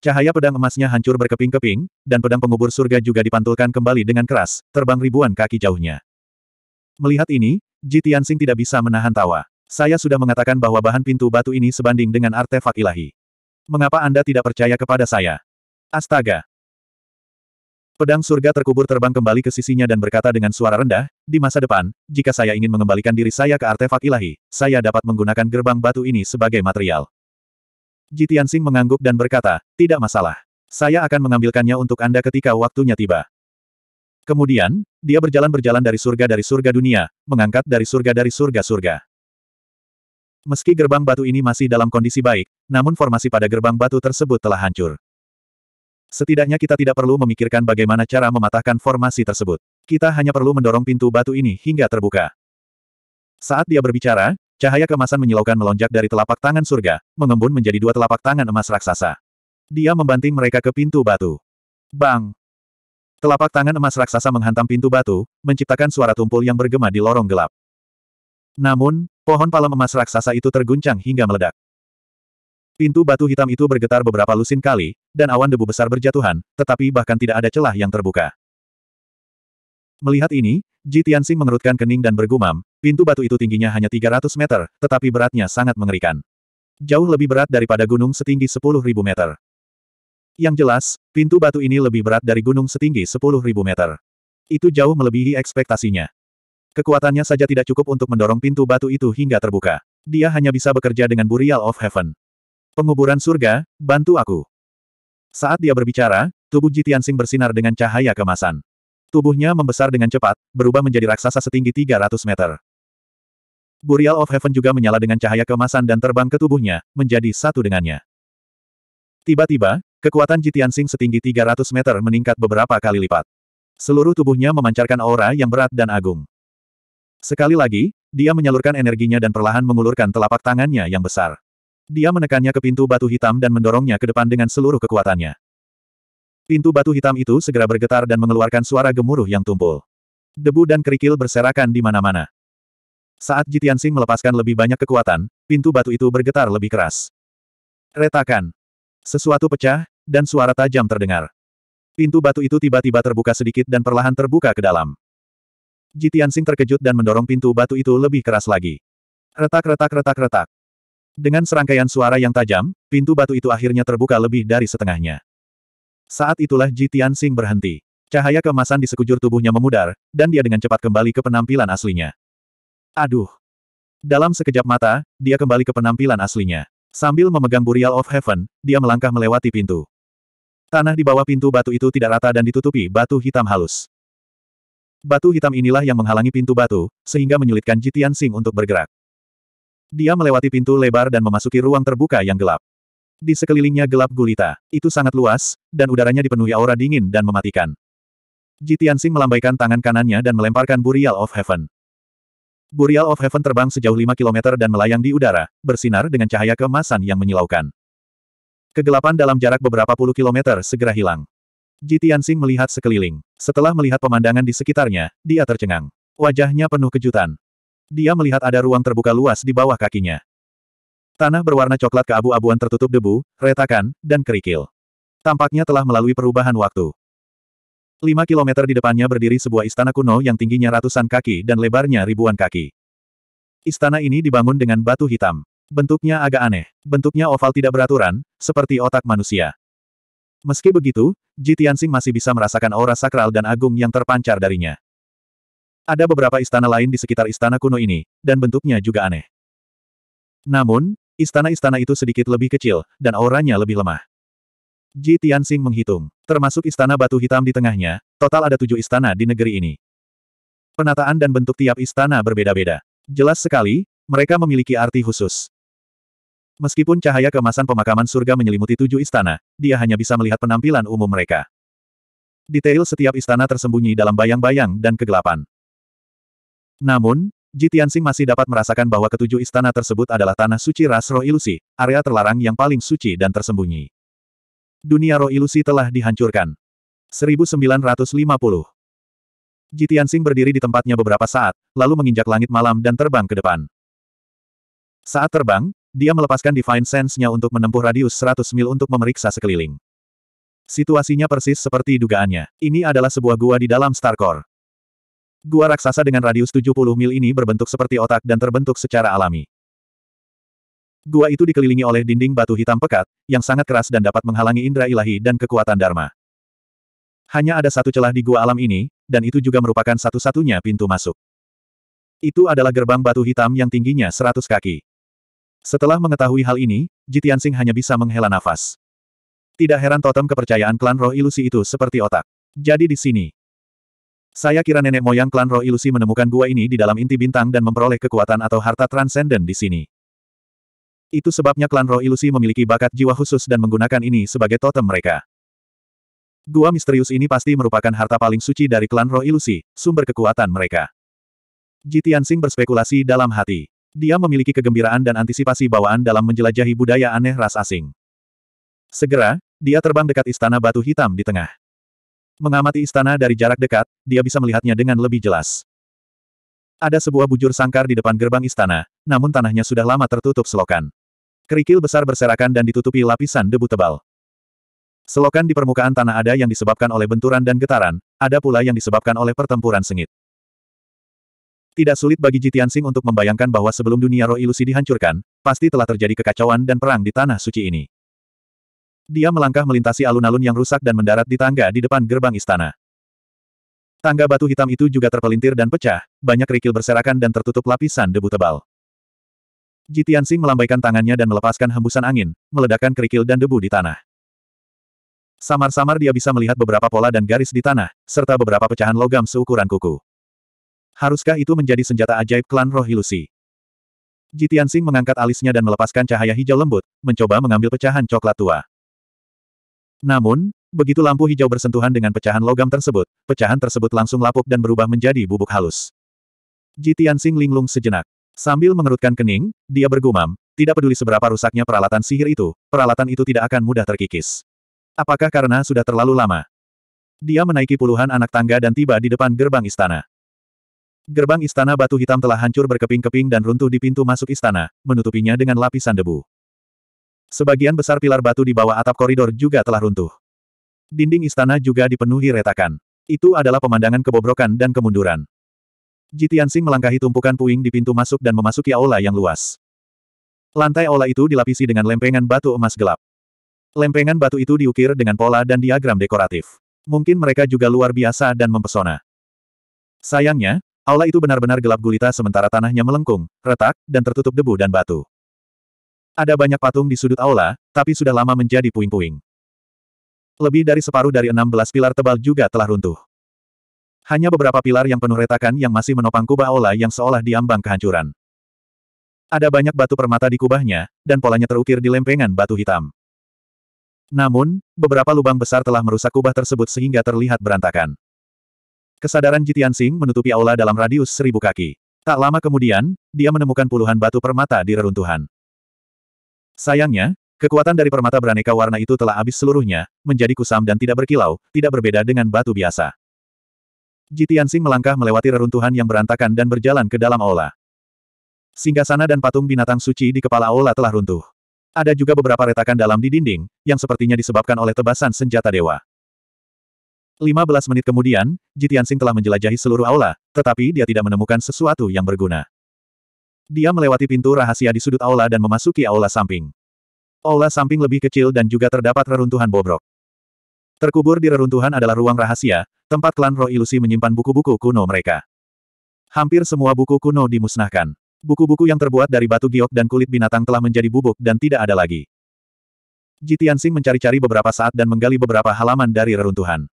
[SPEAKER 1] Cahaya pedang emasnya hancur berkeping-keping, dan pedang pengubur surga juga dipantulkan kembali dengan keras, terbang ribuan kaki jauhnya. Melihat ini, Ji Tianxing tidak bisa menahan tawa. Saya sudah mengatakan bahwa bahan pintu batu ini sebanding dengan artefak ilahi. Mengapa Anda tidak percaya kepada saya? Astaga! Pedang surga terkubur terbang kembali ke sisinya dan berkata dengan suara rendah, di masa depan, jika saya ingin mengembalikan diri saya ke artefak ilahi, saya dapat menggunakan gerbang batu ini sebagai material. Ji Tianxing mengangguk dan berkata, tidak masalah. Saya akan mengambilkannya untuk Anda ketika waktunya tiba. Kemudian, dia berjalan-berjalan dari surga dari surga dunia, mengangkat dari surga dari surga-surga. Meski gerbang batu ini masih dalam kondisi baik, namun formasi pada gerbang batu tersebut telah hancur. Setidaknya kita tidak perlu memikirkan bagaimana cara mematahkan formasi tersebut. Kita hanya perlu mendorong pintu batu ini hingga terbuka. Saat dia berbicara, Cahaya kemasan menyilaukan melonjak dari telapak tangan surga, mengembun menjadi dua telapak tangan emas raksasa. Dia membanting mereka ke pintu batu. Bang! Telapak tangan emas raksasa menghantam pintu batu, menciptakan suara tumpul yang bergema di lorong gelap. Namun, pohon palem emas raksasa itu terguncang hingga meledak. Pintu batu hitam itu bergetar beberapa lusin kali, dan awan debu besar berjatuhan, tetapi bahkan tidak ada celah yang terbuka. Melihat ini, Ji Tianxing mengerutkan kening dan bergumam, pintu batu itu tingginya hanya 300 meter, tetapi beratnya sangat mengerikan. Jauh lebih berat daripada gunung setinggi 10.000 meter. Yang jelas, pintu batu ini lebih berat dari gunung setinggi 10.000 meter. Itu jauh melebihi ekspektasinya. Kekuatannya saja tidak cukup untuk mendorong pintu batu itu hingga terbuka. Dia hanya bisa bekerja dengan Burial of Heaven. Penguburan surga, bantu aku. Saat dia berbicara, tubuh Sing bersinar dengan cahaya kemasan. Tubuhnya membesar dengan cepat, berubah menjadi raksasa setinggi 300 meter. Burial of Heaven juga menyala dengan cahaya kemasan dan terbang ke tubuhnya, menjadi satu dengannya. Tiba-tiba, kekuatan Jitian Sing setinggi 300 meter meningkat beberapa kali lipat. Seluruh tubuhnya memancarkan aura yang berat dan agung. Sekali lagi, dia menyalurkan energinya dan perlahan mengulurkan telapak tangannya yang besar. Dia menekannya ke pintu batu hitam dan mendorongnya ke depan dengan seluruh kekuatannya. Pintu batu hitam itu segera bergetar dan mengeluarkan suara gemuruh yang tumpul. Debu dan kerikil berserakan di mana-mana. Saat Jitian Sing melepaskan lebih banyak kekuatan, pintu batu itu bergetar lebih keras. Retakan. Sesuatu pecah, dan suara tajam terdengar. Pintu batu itu tiba-tiba terbuka sedikit dan perlahan terbuka ke dalam. Jitian Sing terkejut dan mendorong pintu batu itu lebih keras lagi. Retak-retak-retak-retak. Dengan serangkaian suara yang tajam, pintu batu itu akhirnya terbuka lebih dari setengahnya. Saat itulah Ji Tianxing berhenti. Cahaya kemasan di sekujur tubuhnya memudar, dan dia dengan cepat kembali ke penampilan aslinya. Aduh! Dalam sekejap mata, dia kembali ke penampilan aslinya. Sambil memegang Burial of Heaven, dia melangkah melewati pintu. Tanah di bawah pintu batu itu tidak rata dan ditutupi batu hitam halus. Batu hitam inilah yang menghalangi pintu batu, sehingga menyulitkan Jitian Sing untuk bergerak. Dia melewati pintu lebar dan memasuki ruang terbuka yang gelap. Di sekelilingnya gelap gulita. Itu sangat luas, dan udaranya dipenuhi aura dingin dan mematikan. Ji Tianxing melambaikan tangan kanannya dan melemparkan Burial of Heaven. Burial of Heaven terbang sejauh 5 km dan melayang di udara, bersinar dengan cahaya kemasan yang menyilaukan. Kegelapan dalam jarak beberapa puluh kilometer segera hilang. Ji Tianxing melihat sekeliling. Setelah melihat pemandangan di sekitarnya, dia tercengang. Wajahnya penuh kejutan. Dia melihat ada ruang terbuka luas di bawah kakinya. Tanah berwarna coklat keabu-abuan tertutup debu, retakan, dan kerikil. Tampaknya telah melalui perubahan waktu. Lima kilometer di depannya berdiri sebuah istana kuno yang tingginya ratusan kaki dan lebarnya ribuan kaki. Istana ini dibangun dengan batu hitam. Bentuknya agak aneh. Bentuknya oval tidak beraturan, seperti otak manusia. Meski begitu, Ji Tianxing masih bisa merasakan aura sakral dan agung yang terpancar darinya. Ada beberapa istana lain di sekitar istana kuno ini, dan bentuknya juga aneh. Namun, Istana-istana itu sedikit lebih kecil, dan auranya lebih lemah. Ji Tianxing menghitung, termasuk istana batu hitam di tengahnya, total ada tujuh istana di negeri ini. Penataan dan bentuk tiap istana berbeda-beda. Jelas sekali, mereka memiliki arti khusus. Meskipun cahaya kemasan pemakaman surga menyelimuti tujuh istana, dia hanya bisa melihat penampilan umum mereka. Detail setiap istana tersembunyi dalam bayang-bayang dan kegelapan. Namun, Jitiansing masih dapat merasakan bahwa ketujuh istana tersebut adalah tanah suci ras roh ilusi, area terlarang yang paling suci dan tersembunyi. Dunia roh ilusi telah dihancurkan. 1950 Jitiansing berdiri di tempatnya beberapa saat, lalu menginjak langit malam dan terbang ke depan. Saat terbang, dia melepaskan Divine Sense-nya untuk menempuh radius 100 mil untuk memeriksa sekeliling. Situasinya persis seperti dugaannya. Ini adalah sebuah gua di dalam Starcore. Gua raksasa dengan radius 70 mil ini berbentuk seperti otak dan terbentuk secara alami. Gua itu dikelilingi oleh dinding batu hitam pekat, yang sangat keras dan dapat menghalangi indera ilahi dan kekuatan Dharma. Hanya ada satu celah di gua alam ini, dan itu juga merupakan satu-satunya pintu masuk. Itu adalah gerbang batu hitam yang tingginya 100 kaki. Setelah mengetahui hal ini, Jitian Singh hanya bisa menghela nafas. Tidak heran totem kepercayaan klan roh ilusi itu seperti otak. Jadi di sini, saya kira nenek moyang klan roh ilusi menemukan gua ini di dalam inti bintang dan memperoleh kekuatan atau harta transenden di sini. Itu sebabnya klan roh ilusi memiliki bakat jiwa khusus dan menggunakan ini sebagai totem mereka. Gua misterius ini pasti merupakan harta paling suci dari klan roh ilusi, sumber kekuatan mereka. Jitian Singh berspekulasi dalam hati. Dia memiliki kegembiraan dan antisipasi bawaan dalam menjelajahi budaya aneh ras asing. Segera, dia terbang dekat istana batu hitam di tengah. Mengamati istana dari jarak dekat, dia bisa melihatnya dengan lebih jelas. Ada sebuah bujur sangkar di depan gerbang istana, namun tanahnya sudah lama tertutup selokan. Kerikil besar berserakan dan ditutupi lapisan debu tebal. Selokan di permukaan tanah ada yang disebabkan oleh benturan dan getaran, ada pula yang disebabkan oleh pertempuran sengit. Tidak sulit bagi Jitian Sing untuk membayangkan bahwa sebelum dunia roh ilusi dihancurkan, pasti telah terjadi kekacauan dan perang di tanah suci ini. Dia melangkah melintasi alun-alun yang rusak dan mendarat di tangga di depan gerbang istana. Tangga batu hitam itu juga terpelintir dan pecah, banyak kerikil berserakan dan tertutup lapisan debu tebal. Jitian Sing melambaikan tangannya dan melepaskan hembusan angin, meledakkan kerikil dan debu di tanah. Samar-samar dia bisa melihat beberapa pola dan garis di tanah, serta beberapa pecahan logam seukuran kuku. Haruskah itu menjadi senjata ajaib klan roh ilusi? Jitian Sing mengangkat alisnya dan melepaskan cahaya hijau lembut, mencoba mengambil pecahan coklat tua. Namun, begitu lampu hijau bersentuhan dengan pecahan logam tersebut, pecahan tersebut langsung lapuk dan berubah menjadi bubuk halus. Jitian Sing linglung sejenak. Sambil mengerutkan kening, dia bergumam, tidak peduli seberapa rusaknya peralatan sihir itu, peralatan itu tidak akan mudah terkikis. Apakah karena sudah terlalu lama? Dia menaiki puluhan anak tangga dan tiba di depan gerbang istana. Gerbang istana batu hitam telah hancur berkeping-keping dan runtuh di pintu masuk istana, menutupinya dengan lapisan debu. Sebagian besar pilar batu di bawah atap koridor juga telah runtuh. Dinding istana juga dipenuhi retakan. Itu adalah pemandangan kebobrokan dan kemunduran. Jitiansing melangkahi tumpukan puing di pintu masuk dan memasuki aula yang luas. Lantai aula itu dilapisi dengan lempengan batu emas gelap. Lempengan batu itu diukir dengan pola dan diagram dekoratif. Mungkin mereka juga luar biasa dan mempesona. Sayangnya, aula itu benar-benar gelap gulita sementara tanahnya melengkung, retak, dan tertutup debu dan batu. Ada banyak patung di sudut aula, tapi sudah lama menjadi puing-puing. Lebih dari separuh dari 16 pilar tebal juga telah runtuh. Hanya beberapa pilar yang penuh retakan yang masih menopang kubah aula yang seolah diambang kehancuran. Ada banyak batu permata di kubahnya, dan polanya terukir di lempengan batu hitam. Namun, beberapa lubang besar telah merusak kubah tersebut sehingga terlihat berantakan. Kesadaran Jitian Sing menutupi aula dalam radius seribu kaki. Tak lama kemudian, dia menemukan puluhan batu permata di reruntuhan. Sayangnya, kekuatan dari permata beraneka warna itu telah habis seluruhnya, menjadi kusam dan tidak berkilau, tidak berbeda dengan batu biasa. Jitiansing melangkah melewati reruntuhan yang berantakan dan berjalan ke dalam aula. Singgasana dan patung binatang suci di kepala aula telah runtuh. Ada juga beberapa retakan dalam di dinding, yang sepertinya disebabkan oleh tebasan senjata dewa. 15 menit kemudian, Jitiansing telah menjelajahi seluruh aula, tetapi dia tidak menemukan sesuatu yang berguna. Dia melewati pintu rahasia di sudut aula dan memasuki aula samping. Aula samping lebih kecil dan juga terdapat reruntuhan bobrok. Terkubur di reruntuhan adalah ruang rahasia, tempat klan roh ilusi menyimpan buku-buku kuno mereka. Hampir semua buku kuno dimusnahkan. Buku-buku yang terbuat dari batu giok dan kulit binatang telah menjadi bubuk dan tidak ada lagi. Jitiansing mencari-cari beberapa saat dan menggali beberapa halaman dari reruntuhan.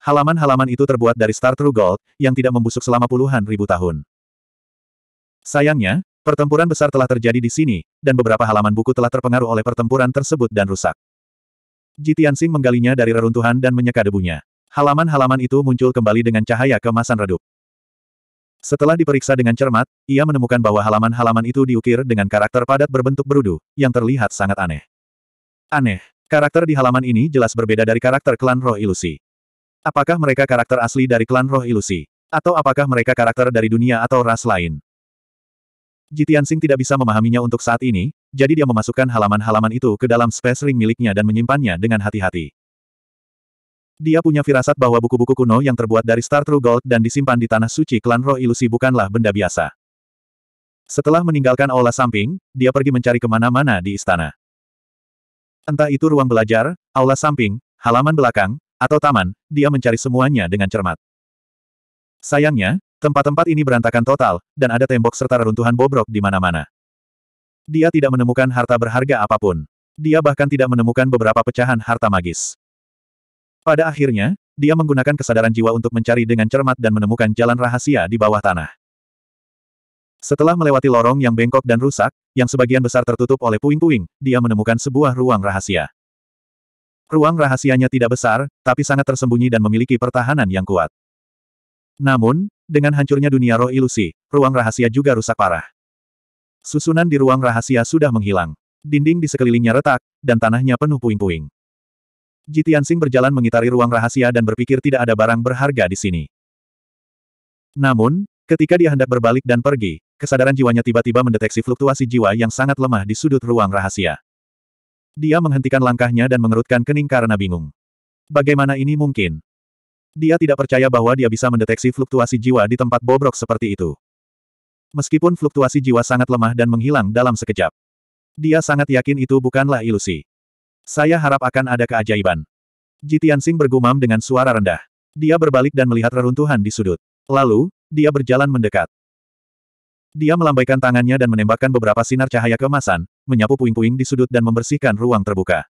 [SPEAKER 1] Halaman-halaman itu terbuat dari Star True Gold, yang tidak membusuk selama puluhan ribu tahun. Sayangnya, pertempuran besar telah terjadi di sini, dan beberapa halaman buku telah terpengaruh oleh pertempuran tersebut dan rusak. Ji menggalinya dari reruntuhan dan menyeka debunya. Halaman-halaman itu muncul kembali dengan cahaya kemasan redup. Setelah diperiksa dengan cermat, ia menemukan bahwa halaman-halaman itu diukir dengan karakter padat berbentuk berudu, yang terlihat sangat aneh. Aneh, karakter di halaman ini jelas berbeda dari karakter klan roh ilusi. Apakah mereka karakter asli dari klan roh ilusi? Atau apakah mereka karakter dari dunia atau ras lain? Jitian Sing tidak bisa memahaminya untuk saat ini, jadi dia memasukkan halaman-halaman itu ke dalam space ring miliknya dan menyimpannya dengan hati-hati. Dia punya firasat bahwa buku-buku kuno yang terbuat dari Star True Gold dan disimpan di Tanah Suci Klan Roh Ilusi bukanlah benda biasa. Setelah meninggalkan aula samping, dia pergi mencari kemana-mana di istana. Entah itu ruang belajar, aula samping, halaman belakang, atau taman, dia mencari semuanya dengan cermat. Sayangnya, Tempat-tempat ini berantakan total, dan ada tembok serta reruntuhan bobrok di mana-mana. Dia tidak menemukan harta berharga apapun. Dia bahkan tidak menemukan beberapa pecahan harta magis. Pada akhirnya, dia menggunakan kesadaran jiwa untuk mencari dengan cermat dan menemukan jalan rahasia di bawah tanah. Setelah melewati lorong yang bengkok dan rusak, yang sebagian besar tertutup oleh puing-puing, dia menemukan sebuah ruang rahasia. Ruang rahasianya tidak besar, tapi sangat tersembunyi dan memiliki pertahanan yang kuat. Namun, dengan hancurnya dunia roh ilusi, ruang rahasia juga rusak parah. Susunan di ruang rahasia sudah menghilang. Dinding di sekelilingnya retak, dan tanahnya penuh puing-puing. Jitiansing berjalan mengitari ruang rahasia dan berpikir tidak ada barang berharga di sini. Namun, ketika dia hendak berbalik dan pergi, kesadaran jiwanya tiba-tiba mendeteksi fluktuasi jiwa yang sangat lemah di sudut ruang rahasia. Dia menghentikan langkahnya dan mengerutkan kening karena bingung. Bagaimana ini mungkin? Dia tidak percaya bahwa dia bisa mendeteksi fluktuasi jiwa di tempat bobrok seperti itu. Meskipun fluktuasi jiwa sangat lemah dan menghilang dalam sekejap. Dia sangat yakin itu bukanlah ilusi. Saya harap akan ada keajaiban. Jitian Sing bergumam dengan suara rendah. Dia berbalik dan melihat reruntuhan di sudut. Lalu, dia berjalan mendekat. Dia melambaikan tangannya dan menembakkan beberapa sinar cahaya kemasan, menyapu puing-puing di sudut dan membersihkan ruang terbuka.